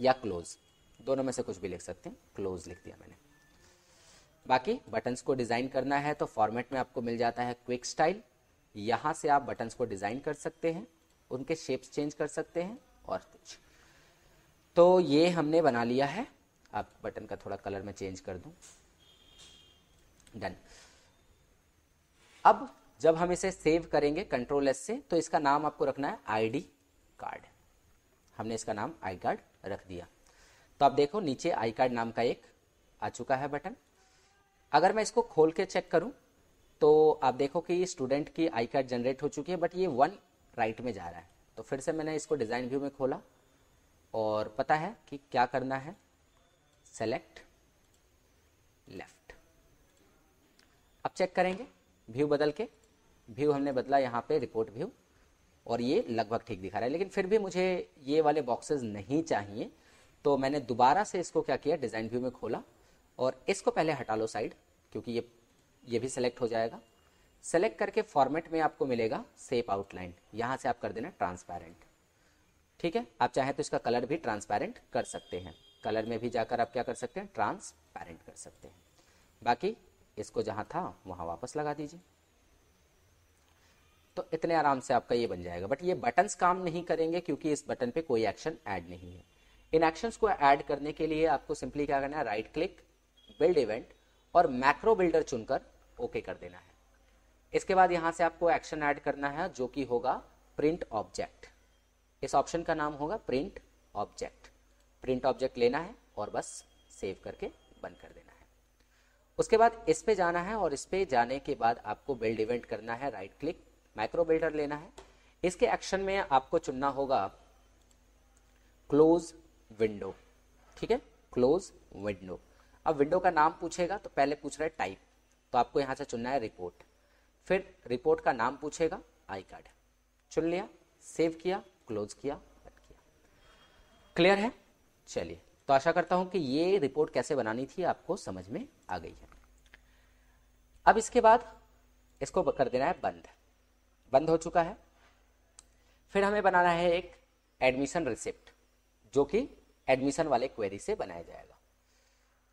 Speaker 1: या क्लोज दोनों में से कुछ भी लिख सकते हैं क्लोज लिख दिया मैंने बाकी बटन्स को डिज़ाइन करना है तो फॉर्मेट में आपको मिल जाता है क्विक स्टाइल यहां से आप बटन्स को डिज़ाइन कर सकते हैं उनके शेप्स चेंज कर सकते हैं और कुछ तो ये हमने बना लिया है आप बटन का थोड़ा कलर में चेंज कर दू डन अब जब हम इसे सेव करेंगे कंट्रोल एस से तो इसका नाम आपको रखना है आईडी कार्ड हमने इसका नाम आई कार्ड रख दिया तो आप देखो नीचे आई कार्ड नाम का एक आ चुका है बटन अगर मैं इसको खोल के चेक करूं तो आप देखो कि स्टूडेंट की आई कार्ड जनरेट हो चुकी है बट ये वन राइट में जा रहा है तो फिर से मैंने इसको डिज़ाइन व्यू में खोला और पता है कि क्या करना है सेलेक्ट लेफ्ट अब चेक करेंगे व्यू बदल के व्यू हमने बदला यहाँ पे रिपोर्ट व्यू और ये लगभग ठीक दिखा रहा है लेकिन फिर भी मुझे ये वाले बॉक्सेस नहीं चाहिए तो मैंने दोबारा से इसको क्या किया डिज़ाइन व्यू में खोला और इसको पहले हटा लो साइड क्योंकि ये ये भी सेलेक्ट हो जाएगा सेलेक्ट करके फॉर्मेट में आपको मिलेगा सेप आउटलाइन यहाँ से आप कर देना ट्रांसपेरेंट ठीक है आप चाहें तो इसका कलर भी ट्रांसपेरेंट कर सकते हैं कलर में भी जाकर आप क्या कर सकते हैं ट्रांसपेरेंट कर सकते हैं बाकी इसको जहाँ था वहाँ वापस लगा दीजिए तो इतने आराम से आपका ये बन जाएगा बट ये बटन्स काम नहीं करेंगे क्योंकि इस बटन पे कोई एक्शन ऐड नहीं है इन एक्शंस को ऐड करने के लिए आपको सिंपली क्या करना है राइट क्लिक बिल्ड इवेंट और मैक्रो बिल्डर चुनकर ओके कर देना है इसके बाद यहां से आपको एक्शन ऐड करना है जो कि होगा प्रिंट ऑब्जेक्ट इस ऑप्शन का नाम होगा प्रिंट ऑब्जेक्ट प्रिंट ऑब्जेक्ट लेना है और बस सेव करके बंद कर देना है उसके बाद इस पे जाना है और इस पे जाने के बाद आपको बिल्ड इवेंट करना है राइट क्लिक माइक्रो बिल्डर लेना है इसके एक्शन में आपको चुनना होगा क्लोज विंडो ठीक है क्लोज विंडो अब विंडो का नाम पूछेगा तो पहले पूछ रहा है टाइप तो आपको यहां से चुनना है रिपोर्ट फिर रिपोर्ट का नाम पूछेगा आई कार्ड चुन लिया सेव किया क्लोज किया क्लियर है चलिए तो आशा करता हूं कि ये रिपोर्ट कैसे बनानी थी आपको समझ में आ गई है अब इसके बाद इसको कर देना है बंद बंद हो चुका है फिर हमें बनाना है एक एडमिशन रिसिप्ट जो कि एडमिशन वाले क्वेरी से बनाया जाएगा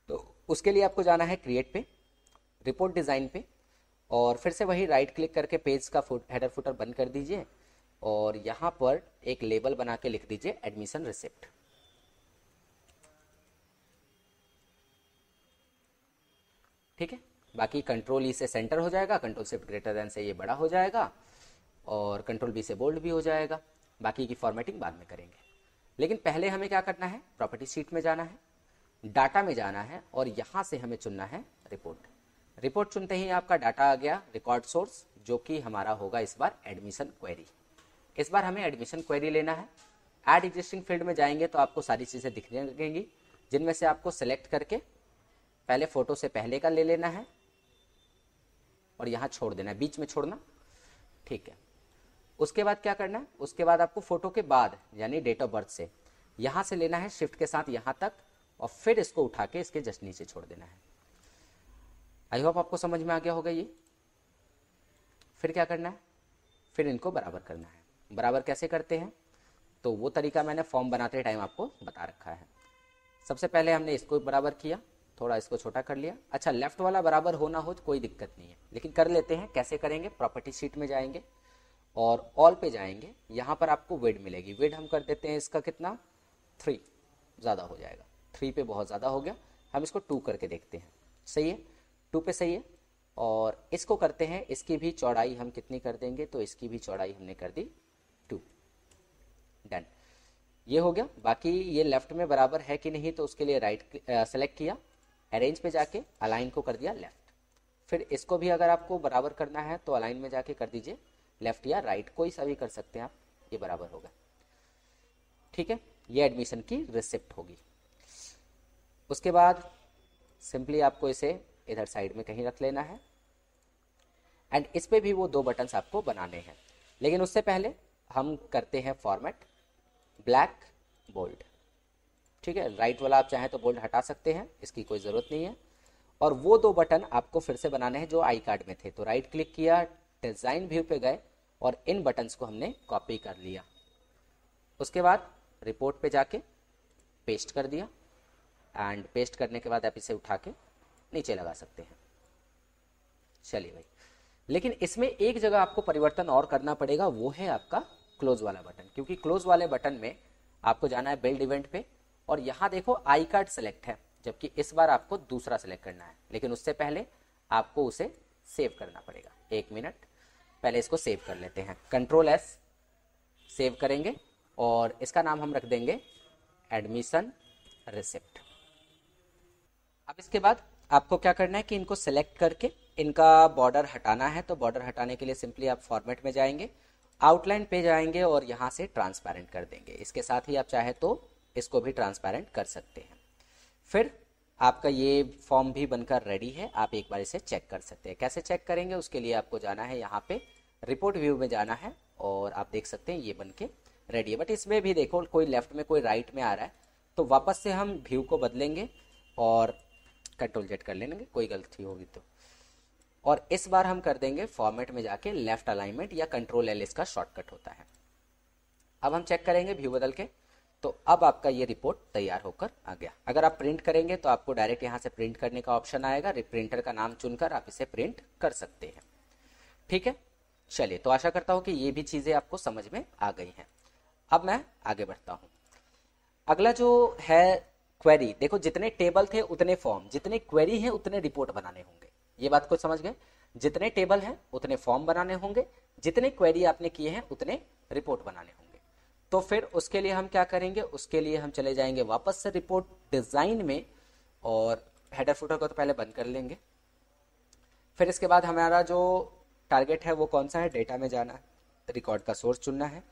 Speaker 1: तो उसके लिए आपको जाना है क्रिएट पे रिपोर्ट डिज़ाइन पे और फिर से वही राइट क्लिक करके पेज का फुट हेडर फुटर बंद कर दीजिए और यहाँ पर एक लेबल बना के लिख दीजिए एडमिशन रिसिप्ट ठीक है बाकी कंट्रोल ई e से सेंटर हो जाएगा कंट्रोल सिफ्ट ग्रेटर देन से ये बड़ा हो जाएगा और कंट्रोल बी से बोल्ड भी हो जाएगा बाकी की फॉर्मेटिंग बाद में करेंगे लेकिन पहले हमें क्या करना है प्रॉपर्टी सीट में जाना है डाटा में जाना है और यहाँ से हमें चुनना है रिपोर्ट रिपोर्ट चुनते ही आपका डाटा आ गया रिकॉर्ड सोर्स जो कि हमारा होगा इस बार एडमिशन क्वेरी इस बार हमें एडमिशन क्वेरी लेना है एड एग्जिस्टिंग फील्ड में जाएंगे तो आपको सारी चीज़ें दिखने लगेंगी जिनमें से आपको सेलेक्ट करके पहले फोटो से पहले का ले लेना है और यहाँ छोड़ देना है बीच में छोड़ना ठीक है उसके बाद क्या करना है उसके बाद आपको फोटो के बाद यानी डेट ऑफ बर्थ से यहां से लेना है शिफ्ट के साथ यहां तक और फिर इसको उठा के इसके जस्ट नीचे छोड़ देना है आई होप आपको समझ में आ गया होगा ये फिर क्या करना है फिर इनको बराबर करना है बराबर कैसे करते हैं तो वो तरीका मैंने फॉर्म बनाते टाइम आपको बता रखा है सबसे पहले हमने इसको बराबर किया थोड़ा इसको छोटा कर लिया अच्छा लेफ्ट वाला बराबर होना हो तो कोई दिक्कत नहीं है लेकिन कर लेते हैं कैसे करेंगे प्रॉपर्टी शीट में जाएंगे और ऑल पे जाएंगे यहाँ पर आपको वेड मिलेगी वेड हम कर देते हैं इसका कितना थ्री ज़्यादा हो जाएगा थ्री पे बहुत ज़्यादा हो गया हम इसको टू करके देखते हैं सही है टू पे सही है और इसको करते हैं इसकी भी चौड़ाई हम कितनी कर देंगे तो इसकी भी चौड़ाई हमने कर दी टू डन ये हो गया बाकी ये लेफ्ट में बराबर है कि नहीं तो उसके लिए राइट सेलेक्ट किया अरेंज पे जाके अलाइन को कर दिया लेफ्ट फिर इसको भी अगर आपको बराबर करना है तो अलाइन में जाके कर दीजिए लेफ्ट या राइट कोई सा भी कर सकते हैं आप ये बराबर होगा ठीक है ये एडमिशन की रिसिप्ट होगी उसके बाद सिंपली आपको इसे इधर साइड में कहीं रख लेना है एंड इस पर भी वो दो बटन्स आपको बनाने हैं लेकिन उससे पहले हम करते हैं फॉर्मेट ब्लैक बोल्ड ठीक है राइट वाला आप चाहें तो बोल्ड हटा सकते हैं इसकी कोई ज़रूरत नहीं है और वो दो बटन आपको फिर से बनाने हैं जो आई कार्ड में थे तो राइट क्लिक किया डिज़ाइन व्यू पे गए और इन बटन्स को हमने कॉपी कर लिया उसके बाद रिपोर्ट पे जाके पेस्ट कर दिया एंड पेस्ट करने के बाद आप इसे उठा के नीचे लगा सकते हैं चलिए भाई लेकिन इसमें एक जगह आपको परिवर्तन और करना पड़ेगा वो है आपका क्लोज वाला बटन क्योंकि क्लोज वाले बटन में आपको जाना है बिल्ड इवेंट पे और यहां देखो आई कार्ड सेलेक्ट है जबकि इस बार आपको दूसरा सेलेक्ट करना है लेकिन उससे पहले आपको उसे सेव करना पड़ेगा एक मिनट पहले इसको सेव कर लेते हैं कंट्रोल एस सेव करेंगे और इसका नाम हम रख देंगे एडमिशन रिसिप्ट अब इसके बाद आपको क्या करना है कि इनको सेलेक्ट करके इनका बॉर्डर हटाना है तो बॉर्डर हटाने के लिए सिंपली आप फॉर्मेट में जाएंगे आउटलाइन पे जाएंगे और यहां से ट्रांसपेरेंट कर देंगे इसके साथ ही आप चाहे तो इसको भी ट्रांसपेरेंट कर सकते हैं फिर आपका ये फॉर्म भी बनकर रेडी है आप एक बार इसे चेक कर सकते हैं कैसे चेक करेंगे उसके लिए आपको जाना है यहाँ पे रिपोर्ट व्यू में जाना है और आप देख सकते हैं ये बन के रेडी है बट इसमें भी देखो कोई लेफ्ट में कोई राइट में आ रहा है तो वापस से हम व्यू को बदलेंगे और कंट्रोल जेट कर लेंगे कोई गलती होगी तो और इस बार हम कर देंगे फॉर्मेट में जाके लेफ्ट अलाइनमेंट या कंट्रोल एल इसका शॉर्टकट होता है अब हम चेक करेंगे व्यू बदल के तो अब आपका ये रिपोर्ट तैयार होकर आ गया अगर आप प्रिंट करेंगे तो आपको डायरेक्ट यहाँ से प्रिंट करने का ऑप्शन आएगा प्रिंटर का नाम चुनकर आप इसे प्रिंट कर सकते हैं ठीक है चलिए तो आशा करता हूँ कि ये भी चीज़ें आपको समझ में आ गई हैं अब मैं आगे बढ़ता हूँ अगला जो है क्वेरी देखो जितने टेबल थे उतने फॉर्म जितने क्वेरी है उतने रिपोर्ट बनाने होंगे ये बात को समझ गए जितने टेबल है उतने फॉर्म बनाने होंगे जितने क्वेरी आपने किए हैं उतने रिपोर्ट बनाने होंगे तो फिर उसके लिए हम क्या करेंगे उसके लिए हम चले जाएंगे वापस से रिपोर्ट डिज़ाइन में और हेडर फुटर को तो पहले बंद कर लेंगे फिर इसके बाद हमारा जो टारगेट है वो कौन सा है डेटा में जाना है रिकॉर्ड का सोर्स चुनना है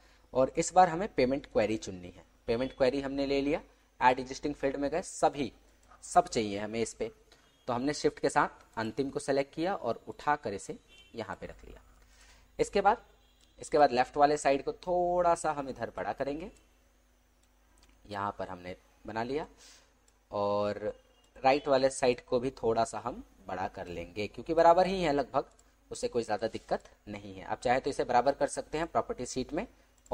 Speaker 1: और इस बार हमें पेमेंट क्वेरी चुननी है पेमेंट क्वेरी हमने ले लिया एड एग्जिस्टिंग फील्ड में गए सभी सब चाहिए हमें इस पर तो हमने शिफ्ट के साथ अंतिम को सेलेक्ट किया और उठा कर इसे यहाँ पे रख लिया इसके बाद इसके बाद लेफ्ट वाले साइड को थोड़ा सा हम इधर बड़ा करेंगे यहाँ पर हमने बना लिया और राइट वाले साइड को भी थोड़ा सा हम बड़ा कर लेंगे क्योंकि बराबर ही है लगभग उससे कोई ज़्यादा दिक्कत नहीं है आप चाहे तो इसे बराबर कर सकते हैं प्रॉपर्टी सीट में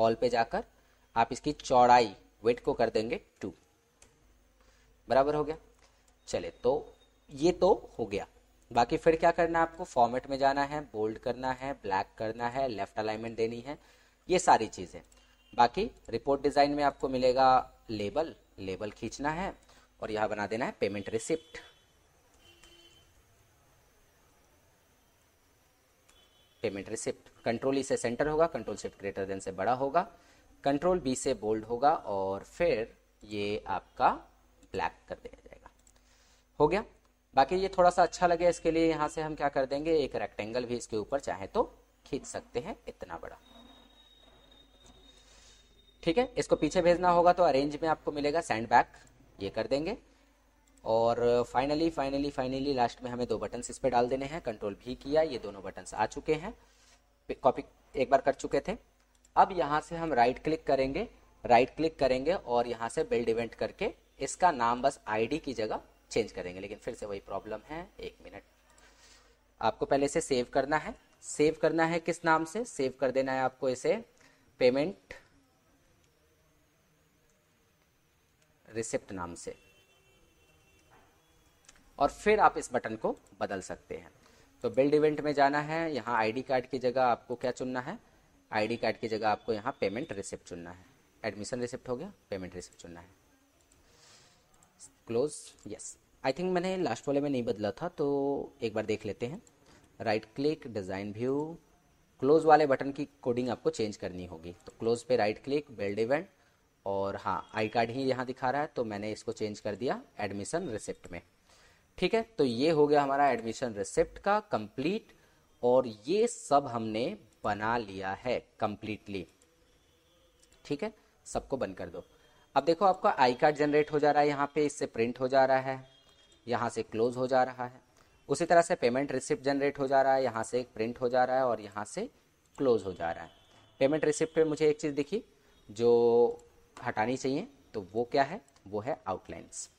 Speaker 1: ऑल पे जाकर आप इसकी चौड़ाई वेट को कर देंगे टू बराबर हो गया चले तो ये तो हो गया बाकी फिर क्या करना है आपको फॉर्मेट में जाना है बोल्ड करना है ब्लैक करना है लेफ्ट अलाइनमेंट देनी है ये सारी चीज़ें बाकी रिपोर्ट डिज़ाइन में आपको मिलेगा लेबल लेबल खींचना है और यहां बना देना है payment receipt payment receipt control E से सेंटर होगा कंट्रोल शिफ्ट ग्रेटर देन से बड़ा होगा कंट्रोल बी से बोल्ड होगा और फिर ये आपका ब्लैक कर दिया जाएगा हो गया बाकी ये थोड़ा सा अच्छा लगे इसके लिए यहाँ से हम क्या कर देंगे एक रेक्टेंगल भी इसके ऊपर चाहे तो खींच सकते हैं इतना बड़ा ठीक है इसको पीछे भेजना होगा तो अरेंज में आपको मिलेगा सैंड बैक ये कर देंगे और फाइनली फाइनली फाइनली लास्ट में हमें दो बटन इस पर डाल देने हैं कंट्रोल भी किया ये दोनों बटन्स आ चुके हैं कॉपी एक बार कर चुके थे अब यहाँ से हम राइट क्लिक करेंगे राइट क्लिक करेंगे और यहाँ से बिल्ड इवेंट करके इसका नाम बस आईडी की जगह चेंज करेंगे लेकिन फिर से वही प्रॉब्लम है एक मिनट आपको पहले से सेव करना है सेव करना है किस नाम से सेव कर देना है आपको इसे पेमेंट रिसिप्ट नाम से और फिर आप इस बटन को बदल सकते हैं तो बिल्ड इवेंट में जाना है यहाँ आईडी कार्ड की जगह आपको क्या चुनना है आईडी कार्ड की जगह आपको यहाँ पेमेंट रिसिप्ट चुनना है एडमिशन रिसिप्ट हो गया पेमेंट रिसिप्ट चुनना है क्लोज यस आई थिंक मैंने लास्ट वाले में नहीं बदला था तो एक बार देख लेते हैं right click design view close वाले बटन की कोडिंग आपको चेंज करनी होगी तो क्लोज पे राइट क्लिक बेल्ड इवेंट और हाँ आई कार्ड ही यहाँ दिखा रहा है तो मैंने इसको चेंज कर दिया एडमिशन रिसिप्ट में ठीक है तो ये हो गया हमारा एडमिशन रिसिप्ट का कंप्लीट और ये सब हमने बना लिया है कंप्लीटली ठीक है सबको बंद कर दो अब देखो आपका आई कार्ड जनरेट हो जा रहा है यहाँ पे इससे प्रिंट हो जा रहा है यहाँ से क्लोज हो जा रहा है उसी तरह से पेमेंट रिसिप्ट जनरेट हो जा रहा है यहाँ से एक प्रिंट हो जा रहा है और यहाँ से क्लोज हो जा रहा है पेमेंट रिसिप्ट पे मुझे एक चीज़ दिखी जो हटानी चाहिए तो वो क्या है वो है आउटलाइंस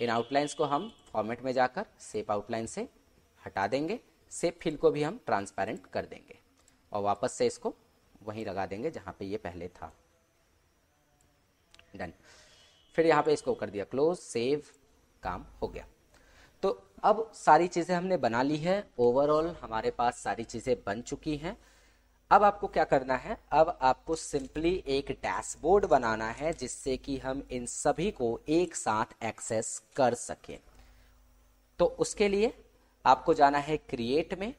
Speaker 1: इन आउटलाइंस को हम फॉर्मेट में जाकर सेप आउटलाइन से हटा देंगे सेप फिल को भी हम ट्रांसपेरेंट कर देंगे और वापस से इसको वहीं लगा देंगे जहाँ पे ये पहले था डन फिर यहाँ पे इसको कर दिया क्लोज सेव काम हो गया तो अब सारी चीज़ें हमने बना ली है ओवरऑल हमारे पास सारी चीज़ें बन चुकी हैं अब आपको क्या करना है अब आपको सिंपली एक डैशबोर्ड बनाना है जिससे कि हम इन सभी को एक साथ एक्सेस कर सकें तो उसके लिए आपको जाना है क्रिएट में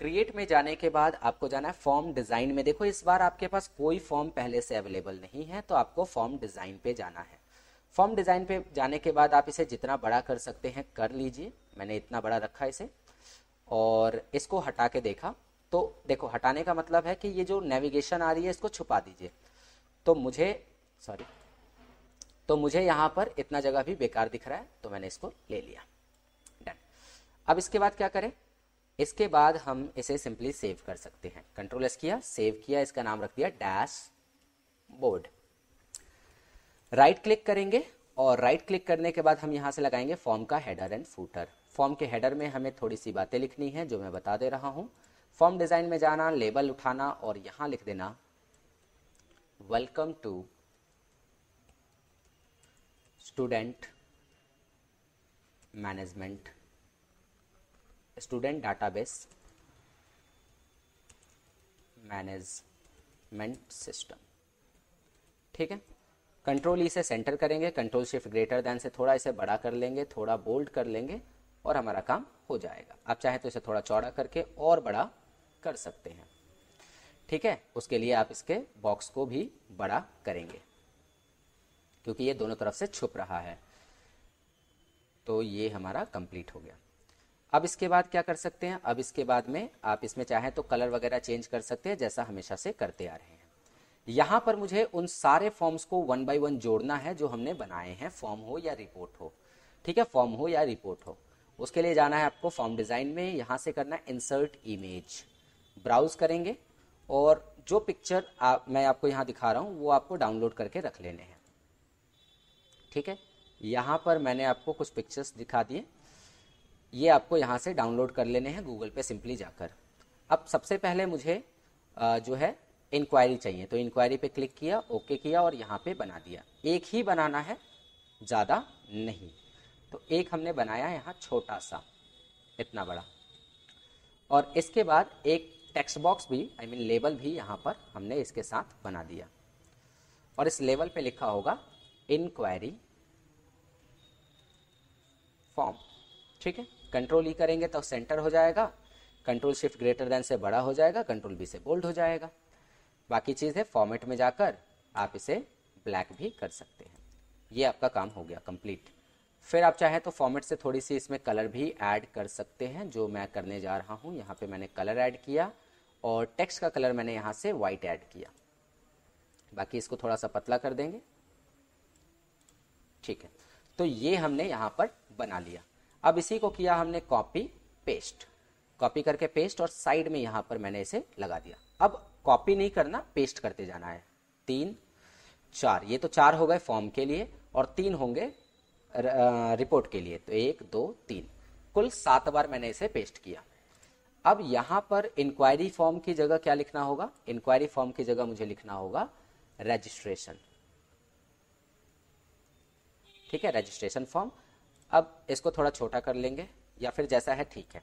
Speaker 1: क्रिएट में जाने के बाद आपको जाना है फॉर्म डिज़ाइन में देखो इस बार आपके पास कोई फॉर्म पहले से अवेलेबल नहीं है तो आपको फॉर्म डिज़ाइन पे जाना है फॉर्म डिज़ाइन पे जाने के बाद आप इसे जितना बड़ा कर सकते हैं कर लीजिए मैंने इतना बड़ा रखा इसे और इसको हटा के देखा तो देखो हटाने का मतलब है कि ये जो नेविगेशन आ रही है इसको छुपा दीजिए तो मुझे सॉरी तो मुझे यहाँ पर इतना जगह भी बेकार दिख रहा है तो मैंने इसको ले लिया डन अब इसके बाद क्या करें इसके बाद हम इसे सिंपली सेव कर सकते हैं कंट्रोल एस किया सेव किया इसका नाम रख दिया डैश बोर्ड राइट क्लिक करेंगे और राइट क्लिक करने के बाद हम यहां से लगाएंगे फॉर्म का हेडर एंड फूटर फॉर्म के हेडर में हमें थोड़ी सी बातें लिखनी है जो मैं बता दे रहा हूं फॉर्म डिज़ाइन में जाना लेबल उठाना और यहां लिख देना welcome to student management student database management system ठीक है कंट्रोल ई e से सेंटर करेंगे कंट्रोल शिफ्ट ग्रेटर देन से थोड़ा इसे बड़ा कर लेंगे थोड़ा बोल्ड कर लेंगे और हमारा काम हो जाएगा आप चाहे तो इसे थोड़ा चौड़ा करके और बड़ा कर सकते हैं ठीक है उसके लिए आप इसके बॉक्स को भी बड़ा करेंगे क्योंकि ये दोनों तरफ से छुप रहा है तो ये हमारा कंप्लीट हो गया अब इसके बाद क्या कर सकते हैं अब इसके बाद में आप इसमें चाहें तो कलर वगैरह चेंज कर सकते हैं जैसा हमेशा से करते आ रहे हैं यहां पर मुझे उन सारे फॉर्म्स को वन बाई वन जोड़ना है जो हमने बनाए हैं फॉर्म हो या रिपोर्ट हो ठीक है फॉर्म हो या रिपोर्ट हो उसके लिए जाना है आपको फॉर्म डिज़ाइन में यहां से करना है इंसर्ट इमेज ब्राउज करेंगे और जो पिक्चर आप मैं आपको यहां दिखा रहा हूँ वो आपको डाउनलोड करके रख लेने हैं ठीक है यहां पर मैंने आपको कुछ पिक्चर्स दिखा दिए ये आपको यहाँ से डाउनलोड कर लेने हैं गूगल पे सिंपली जाकर अब सबसे पहले मुझे जो है इंक्वायरी चाहिए तो इंक्वायरी पे क्लिक किया ओके किया और यहाँ पे बना दिया एक ही बनाना है ज़्यादा नहीं तो एक हमने बनाया यहाँ छोटा सा इतना बड़ा और इसके बाद एक टेक्स्ट बॉक्स भी आई मीन लेबल भी यहाँ पर हमने इसके साथ बना दिया और इस लेवल पे लिखा होगा इंक्वायरी फॉर्म ठीक है कंट्रोल ई e करेंगे तो सेंटर हो जाएगा कंट्रोल शिफ्ट ग्रेटर देन से बड़ा हो जाएगा कंट्रोल बी से बोल्ड हो जाएगा बाकी चीज़ है फॉर्मेट में जाकर आप इसे ब्लैक भी कर सकते हैं ये आपका काम हो गया कंप्लीट फिर आप चाहें तो फॉर्मेट से थोड़ी सी इसमें कलर भी ऐड कर सकते हैं जो मैं करने जा रहा हूँ यहाँ पे मैंने कलर ऐड किया और टेक्स्ट का कलर मैंने यहाँ से वाइट ऐड किया बाकी इसको थोड़ा सा पतला कर देंगे ठीक है तो ये हमने यहाँ पर बना लिया अब इसी को किया हमने कॉपी पेस्ट कॉपी करके पेस्ट और साइड में यहां पर मैंने इसे लगा दिया अब कॉपी नहीं करना पेस्ट करते जाना है तीन चार ये तो चार हो गए फॉर्म के लिए और तीन होंगे रिपोर्ट के लिए तो एक दो तीन कुल सात बार मैंने इसे पेस्ट किया अब यहां पर इंक्वायरी फॉर्म की जगह क्या लिखना होगा इंक्वायरी फॉर्म की जगह मुझे लिखना होगा रजिस्ट्रेशन ठीक है रजिस्ट्रेशन फॉर्म अब इसको थोड़ा छोटा कर लेंगे या फिर जैसा है ठीक है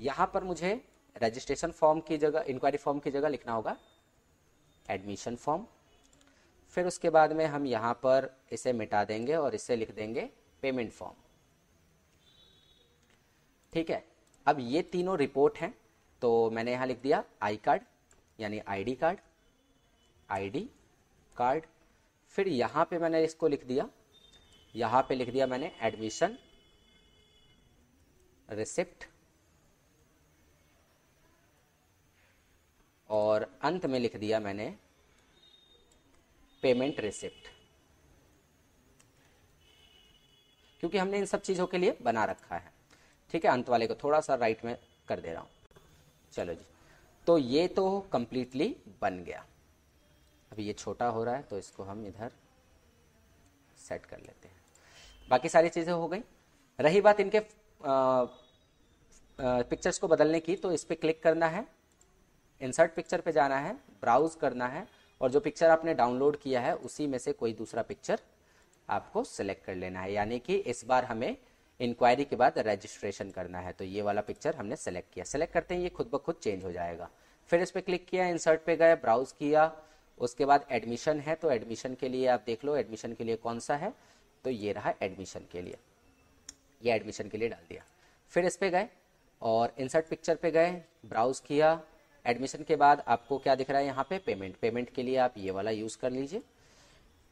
Speaker 1: यहाँ पर मुझे रजिस्ट्रेशन फॉर्म की जगह इंक्वायरी फॉर्म की जगह लिखना होगा एडमिशन फॉर्म फिर उसके बाद में हम यहाँ पर इसे मिटा देंगे और इसे लिख देंगे पेमेंट फॉर्म ठीक है अब ये तीनों रिपोर्ट हैं तो मैंने यहाँ लिख दिया आई कार्ड यानी आईडी कार्ड आईडी कार्ड फिर यहाँ पे मैंने इसको लिख दिया यहां पे लिख दिया मैंने एडमिशन रिसिप्ट और अंत में लिख दिया मैंने पेमेंट रिसिप्ट क्योंकि हमने इन सब चीज़ों के लिए बना रखा है ठीक है अंत वाले को थोड़ा सा राइट में कर दे रहा हूं चलो जी तो ये तो कंप्लीटली बन गया अभी ये छोटा हो रहा है तो इसको हम इधर सेट कर लेते हैं बाकी सारी चीज़ें हो गई रही बात इनके पिक्चर्स को बदलने की तो इस पर क्लिक करना है इंसर्ट पिक्चर पे जाना है ब्राउज करना है और जो पिक्चर आपने डाउनलोड किया है उसी में से कोई दूसरा पिक्चर आपको सेलेक्ट कर लेना है यानी कि इस बार हमें इंक्वायरी के बाद रजिस्ट्रेशन करना है तो ये वाला पिक्चर हमने सेलेक्ट किया सेलेक्ट करते हैं ये खुद ब खुद चेंज हो जाएगा फिर इस पर क्लिक किया इंसर्ट पे गए ब्राउज किया उसके बाद एडमिशन है तो एडमिशन के लिए आप देख लो एडमिशन के लिए कौन सा है तो ये रहा एडमिशन के लिए ये एडमिशन के लिए डाल दिया फिर इस पर गए और इंसर्ट पिक्चर पे गए ब्राउज किया एडमिशन के बाद आपको क्या दिख रहा है यहाँ पे पेमेंट पेमेंट के लिए आप ये वाला यूज़ कर लीजिए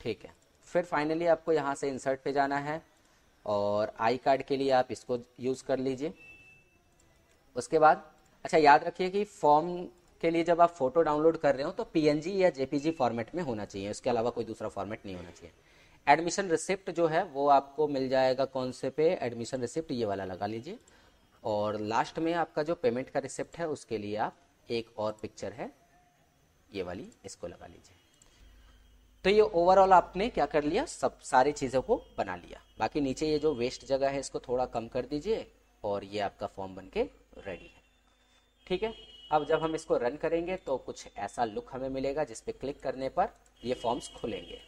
Speaker 1: ठीक है फिर फाइनली आपको यहाँ से इंसर्ट पे जाना है और आई कार्ड के लिए आप इसको यूज़ कर लीजिए उसके बाद अच्छा याद रखिए कि फॉर्म के लिए जब आप फोटो डाउनलोड कर रहे हो तो पी या जेपीजी फॉर्मेट में होना चाहिए उसके अलावा कोई दूसरा फॉर्मेट नहीं होना चाहिए एडमिशन रिसिप्ट जो है वो आपको मिल जाएगा कौन से पे एडमिशन रिसिप्ट ये वाला लगा लीजिए और लास्ट में आपका जो पेमेंट का रिसिप्ट है उसके लिए आप एक और पिक्चर है ये वाली इसको लगा लीजिए तो ये ओवरऑल आपने क्या कर लिया सब सारी चीज़ों को बना लिया बाकी नीचे ये जो वेस्ट जगह है इसको थोड़ा कम कर दीजिए और ये आपका फॉर्म बन के रेडी है ठीक है अब जब हम इसको रन करेंगे तो कुछ ऐसा लुक हमें मिलेगा जिसपे क्लिक करने पर ये फॉर्म्स खुलेंगे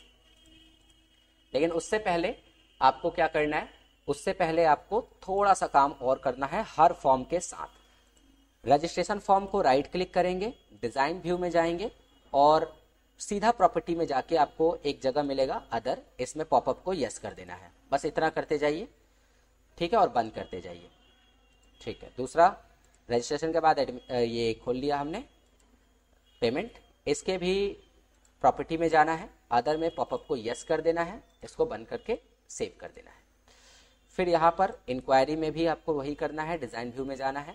Speaker 1: लेकिन उससे पहले आपको क्या करना है उससे पहले आपको थोड़ा सा काम और करना है हर फॉर्म के साथ रजिस्ट्रेशन फॉर्म को राइट क्लिक करेंगे डिजाइन व्यू में जाएंगे और सीधा प्रॉपर्टी में जाके आपको एक जगह मिलेगा अदर इसमें पॉपअप को यस कर देना है बस इतना करते जाइए ठीक है और बंद करते जाइए ठीक है दूसरा रजिस्ट्रेशन के बाद ये खोल लिया हमने पेमेंट इसके भी प्रॉपर्टी में जाना है अदर में पॉपअप को यस कर देना है इसको बंद करके सेव कर देना है फिर यहाँ पर इंक्वायरी में भी आपको वही करना है डिज़ाइन व्यू में जाना है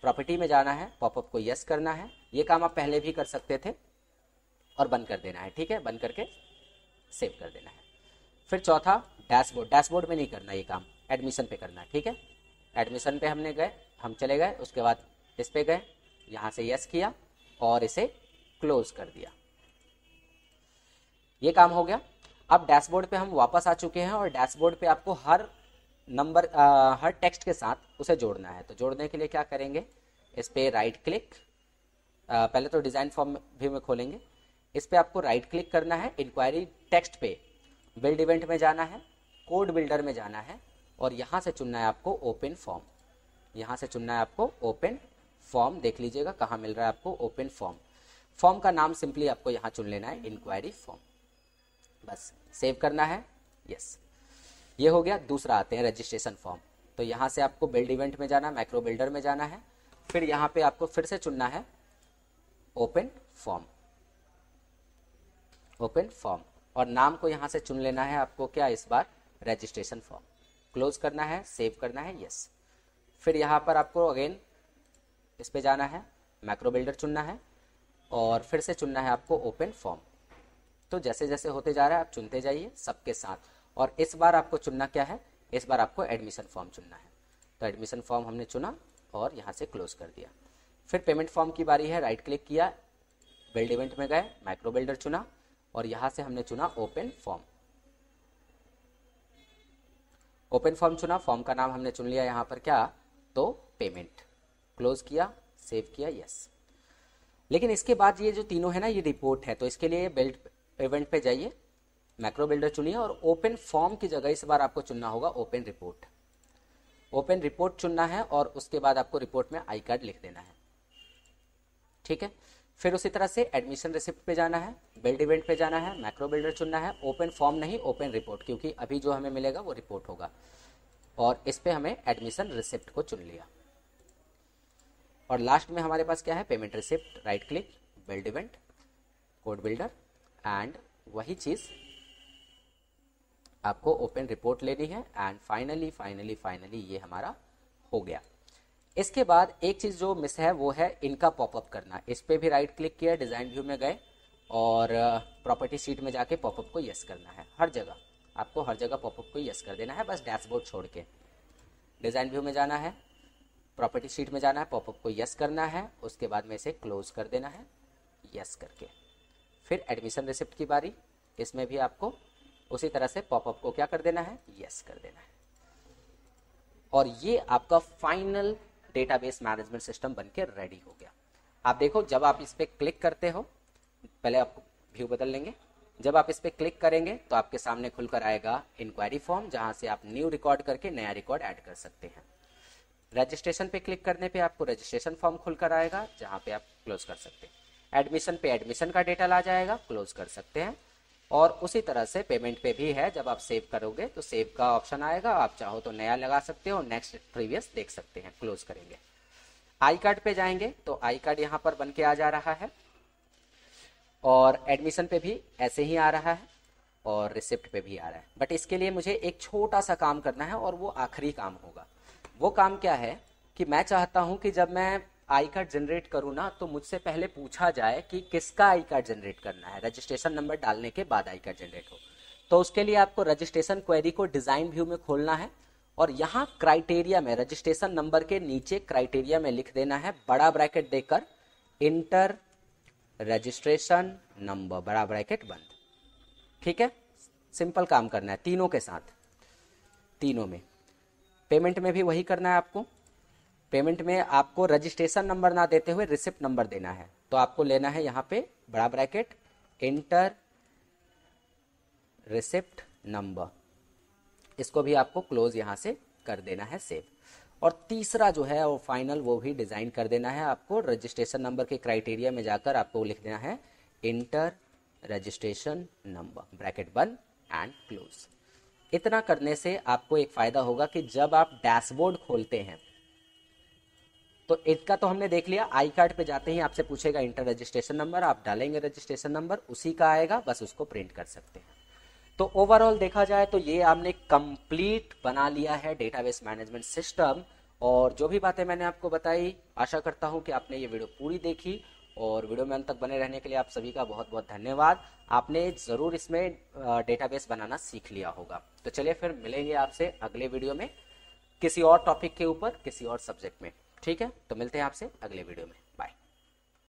Speaker 1: प्रॉपर्टी में जाना है पॉपअप को यस करना है ये काम आप पहले भी कर सकते थे और बंद कर देना है ठीक है बंद करके सेव कर देना है फिर चौथा डैशबोर्ड डैशबोर्ड में नहीं करना ये काम एडमिशन पे करना है ठीक है एडमिशन पे हमने गए हम चले गए उसके बाद इस पे गए यहाँ से यस किया और इसे क्लोज कर दिया ये काम हो गया अब डैशबोर्ड पे हम वापस आ चुके हैं और डैशबोर्ड पे आपको हर नंबर हर टेक्स्ट के साथ उसे जोड़ना है तो जोड़ने के लिए क्या करेंगे इस पर राइट क्लिक आ, पहले तो डिज़ाइन फॉर्म भी में खोलेंगे इस पर आपको राइट क्लिक करना है इंक्वायरी टेक्स्ट पे बिल्ड इवेंट में जाना है कोड बिल्डर में जाना है और यहाँ से चुनना है आपको ओपन फॉर्म यहाँ से चुनना है आपको ओपन फॉर्म देख लीजिएगा कहाँ मिल रहा है आपको ओपन फॉर्म फॉर्म का नाम सिंपली आपको यहाँ चुन लेना है इंक्वायरी फॉर्म बस सेव करना है यस ये हो गया दूसरा आते हैं रजिस्ट्रेशन फॉर्म तो यहाँ से आपको बिल्ड इवेंट में जाना माइक्रो बिल्डर में जाना है फिर यहाँ पे आपको फिर से चुनना है ओपन फॉर्म ओपन फॉर्म और नाम को यहाँ से चुन लेना है आपको क्या इस बार रजिस्ट्रेशन फॉर्म क्लोज करना है सेव करना है यस फिर यहाँ पर आपको अगेन इस पे जाना है माइक्रो बिल्डर चुनना है और फिर से चुनना है आपको ओपन फॉर्म तो जैसे जैसे होते जा रहे हैं आप चुनते जाइए सबके साथ और इस बार आपको चुनना क्या है इस बार आपको एडमिशन फॉर्म चुनना है तो एडमिशन फॉर्म हमने चुना और यहाँ से क्लोज कर दिया फिर पेमेंट फॉर्म की बारी है राइट क्लिक किया बिल्ड इवेंट में गए माइक्रो बिल्डर चुना और यहाँ से हमने चुना ओपन फॉर्म ओपन फॉर्म चुना फॉर्म का नाम हमने चुन लिया यहाँ पर क्या तो पेमेंट क्लोज किया सेव किया यस लेकिन इसके बाद ये जो तीनों है ना ये रिपोर्ट है तो इसके लिए बिल्ड इवेंट पे जाइए मैक्रो बिल्डर चुनिए और ओपन फॉर्म की जगह इस बार आपको चुनना होगा ओपन रिपोर्ट ओपन रिपोर्ट चुनना है और उसके बाद आपको रिपोर्ट में आई कार्ड लिख देना है ठीक है फिर उसी तरह से एडमिशन रिसिप्ट पे जाना है बिल्ड इवेंट पे जाना है मैक्रो बिल्डर चुनना है ओपन फॉर्म नहीं ओपन रिपोर्ट क्योंकि अभी जो हमें मिलेगा वो रिपोर्ट होगा और इस पे हमें एडमिशन रिसिप्ट को चुन लिया और लास्ट में हमारे पास क्या है payment receipt right click build event code builder and वही चीज आपको ओपन रिपोर्ट लेनी है एंड फाइनली फाइनली फाइनली ये हमारा हो गया इसके बाद एक चीज जो मिस है वो है इनका पॉपअप करना इस पर भी राइट क्लिक किया डिजाइन व्यू में गए और प्रॉपर्टी uh, सीट में जाके पॉपअप को यस करना है हर जगह आपको हर जगह पॉपअप को यस कर देना है बस डैशबोर्ड छोड़ के डिजाइन व्यू में जाना है प्रॉपर्टी सीट में जाना है पॉपअप को यस करना है उसके बाद में इसे क्लोज कर देना है यस करके फिर एडमिशन रिसिप्ट की बारी इसमें भी आपको उसी तरह से पॉपअप को क्या कर देना है यस कर देना है और ये आपका फाइनल डेटाबेस मैनेजमेंट सिस्टम बनके रेडी हो गया आप देखो जब आप इस पर क्लिक करते हो पहले आप व्यू बदल लेंगे जब आप इस पर क्लिक करेंगे तो आपके सामने खुलकर आएगा इंक्वायरी फॉर्म जहां से आप न्यू रिकॉर्ड करके नया रिकॉर्ड ऐड कर सकते हैं रजिस्ट्रेशन पे क्लिक करने पे आपको रजिस्ट्रेशन फॉर्म खुलकर आएगा जहां पे आप क्लोज कर सकते हैं एडमिशन पे एडमिशन का डेटा ला जाएगा क्लोज कर सकते हैं और उसी तरह से पेमेंट पे भी है जब आप सेव करोगे तो सेव का ऑप्शन आएगा आप चाहो तो नया लगा सकते हो नेक्स्ट प्रीवियस देख सकते हैं क्लोज करेंगे आई कार्ड पे जाएंगे तो आई कार्ड यहाँ पर बन के आ जा रहा है और एडमिशन पे भी ऐसे ही आ रहा है और रिसिप्ट पे भी आ रहा है बट इसके लिए मुझे एक छोटा सा काम करना है और वो आखिरी काम होगा वो काम क्या है कि मैं चाहता हूं कि जब मैं आई कार्ड जनरेट करूँ ना तो मुझसे पहले पूछा जाए कि किसका आई कार्ड जनरेट करना है रजिस्ट्रेशन नंबर डालने के बाद आई कार्ड जनरेट हो तो उसके लिए आपको रजिस्ट्रेशन क्वेरी को डिजाइन व्यू में खोलना है और यहाँ क्राइटेरिया में रजिस्ट्रेशन नंबर के नीचे क्राइटेरिया में लिख देना है बड़ा ब्रैकेट देकर इंटर रजिस्ट्रेशन नंबर बड़ा ब्रैकेट बंद ठीक है सिंपल काम करना है तीनों के साथ तीनों में पेमेंट में भी वही करना है आपको पेमेंट में आपको रजिस्ट्रेशन नंबर ना देते हुए रिसिप्ट नंबर देना है तो आपको लेना है यहाँ पे बड़ा ब्रैकेट इंटर रिसिप्ट नंबर इसको भी आपको क्लोज यहाँ से कर देना है सेव और तीसरा जो है वो फाइनल वो भी डिजाइन कर देना है आपको रजिस्ट्रेशन नंबर के क्राइटेरिया में जाकर आपको लिख देना है enter registration number bracket one and close इतना करने से आपको एक फायदा होगा कि जब आप डैशबोर्ड खोलते हैं तो इसका तो हमने देख लिया आई कार्ड पे जाते ही आपसे पूछेगा इंटर रजिस्ट्रेशन नंबर आप डालेंगे रजिस्ट्रेशन नंबर उसी का आएगा बस उसको प्रिंट कर सकते हैं तो ओवरऑल देखा जाए तो ये आपने कंप्लीट बना लिया है डेटाबेस मैनेजमेंट सिस्टम और जो भी बातें मैंने आपको बताई आशा करता हूं कि आपने ये वीडियो पूरी देखी और वीडियो में अंत तक बने रहने के लिए आप सभी का बहुत बहुत धन्यवाद आपने ज़रूर इसमें डेटाबेस बनाना सीख लिया होगा तो चलिए फिर मिलेंगे आपसे अगले वीडियो में किसी और टॉपिक के ऊपर किसी और सब्जेक्ट में ठीक है तो मिलते हैं आपसे अगले वीडियो में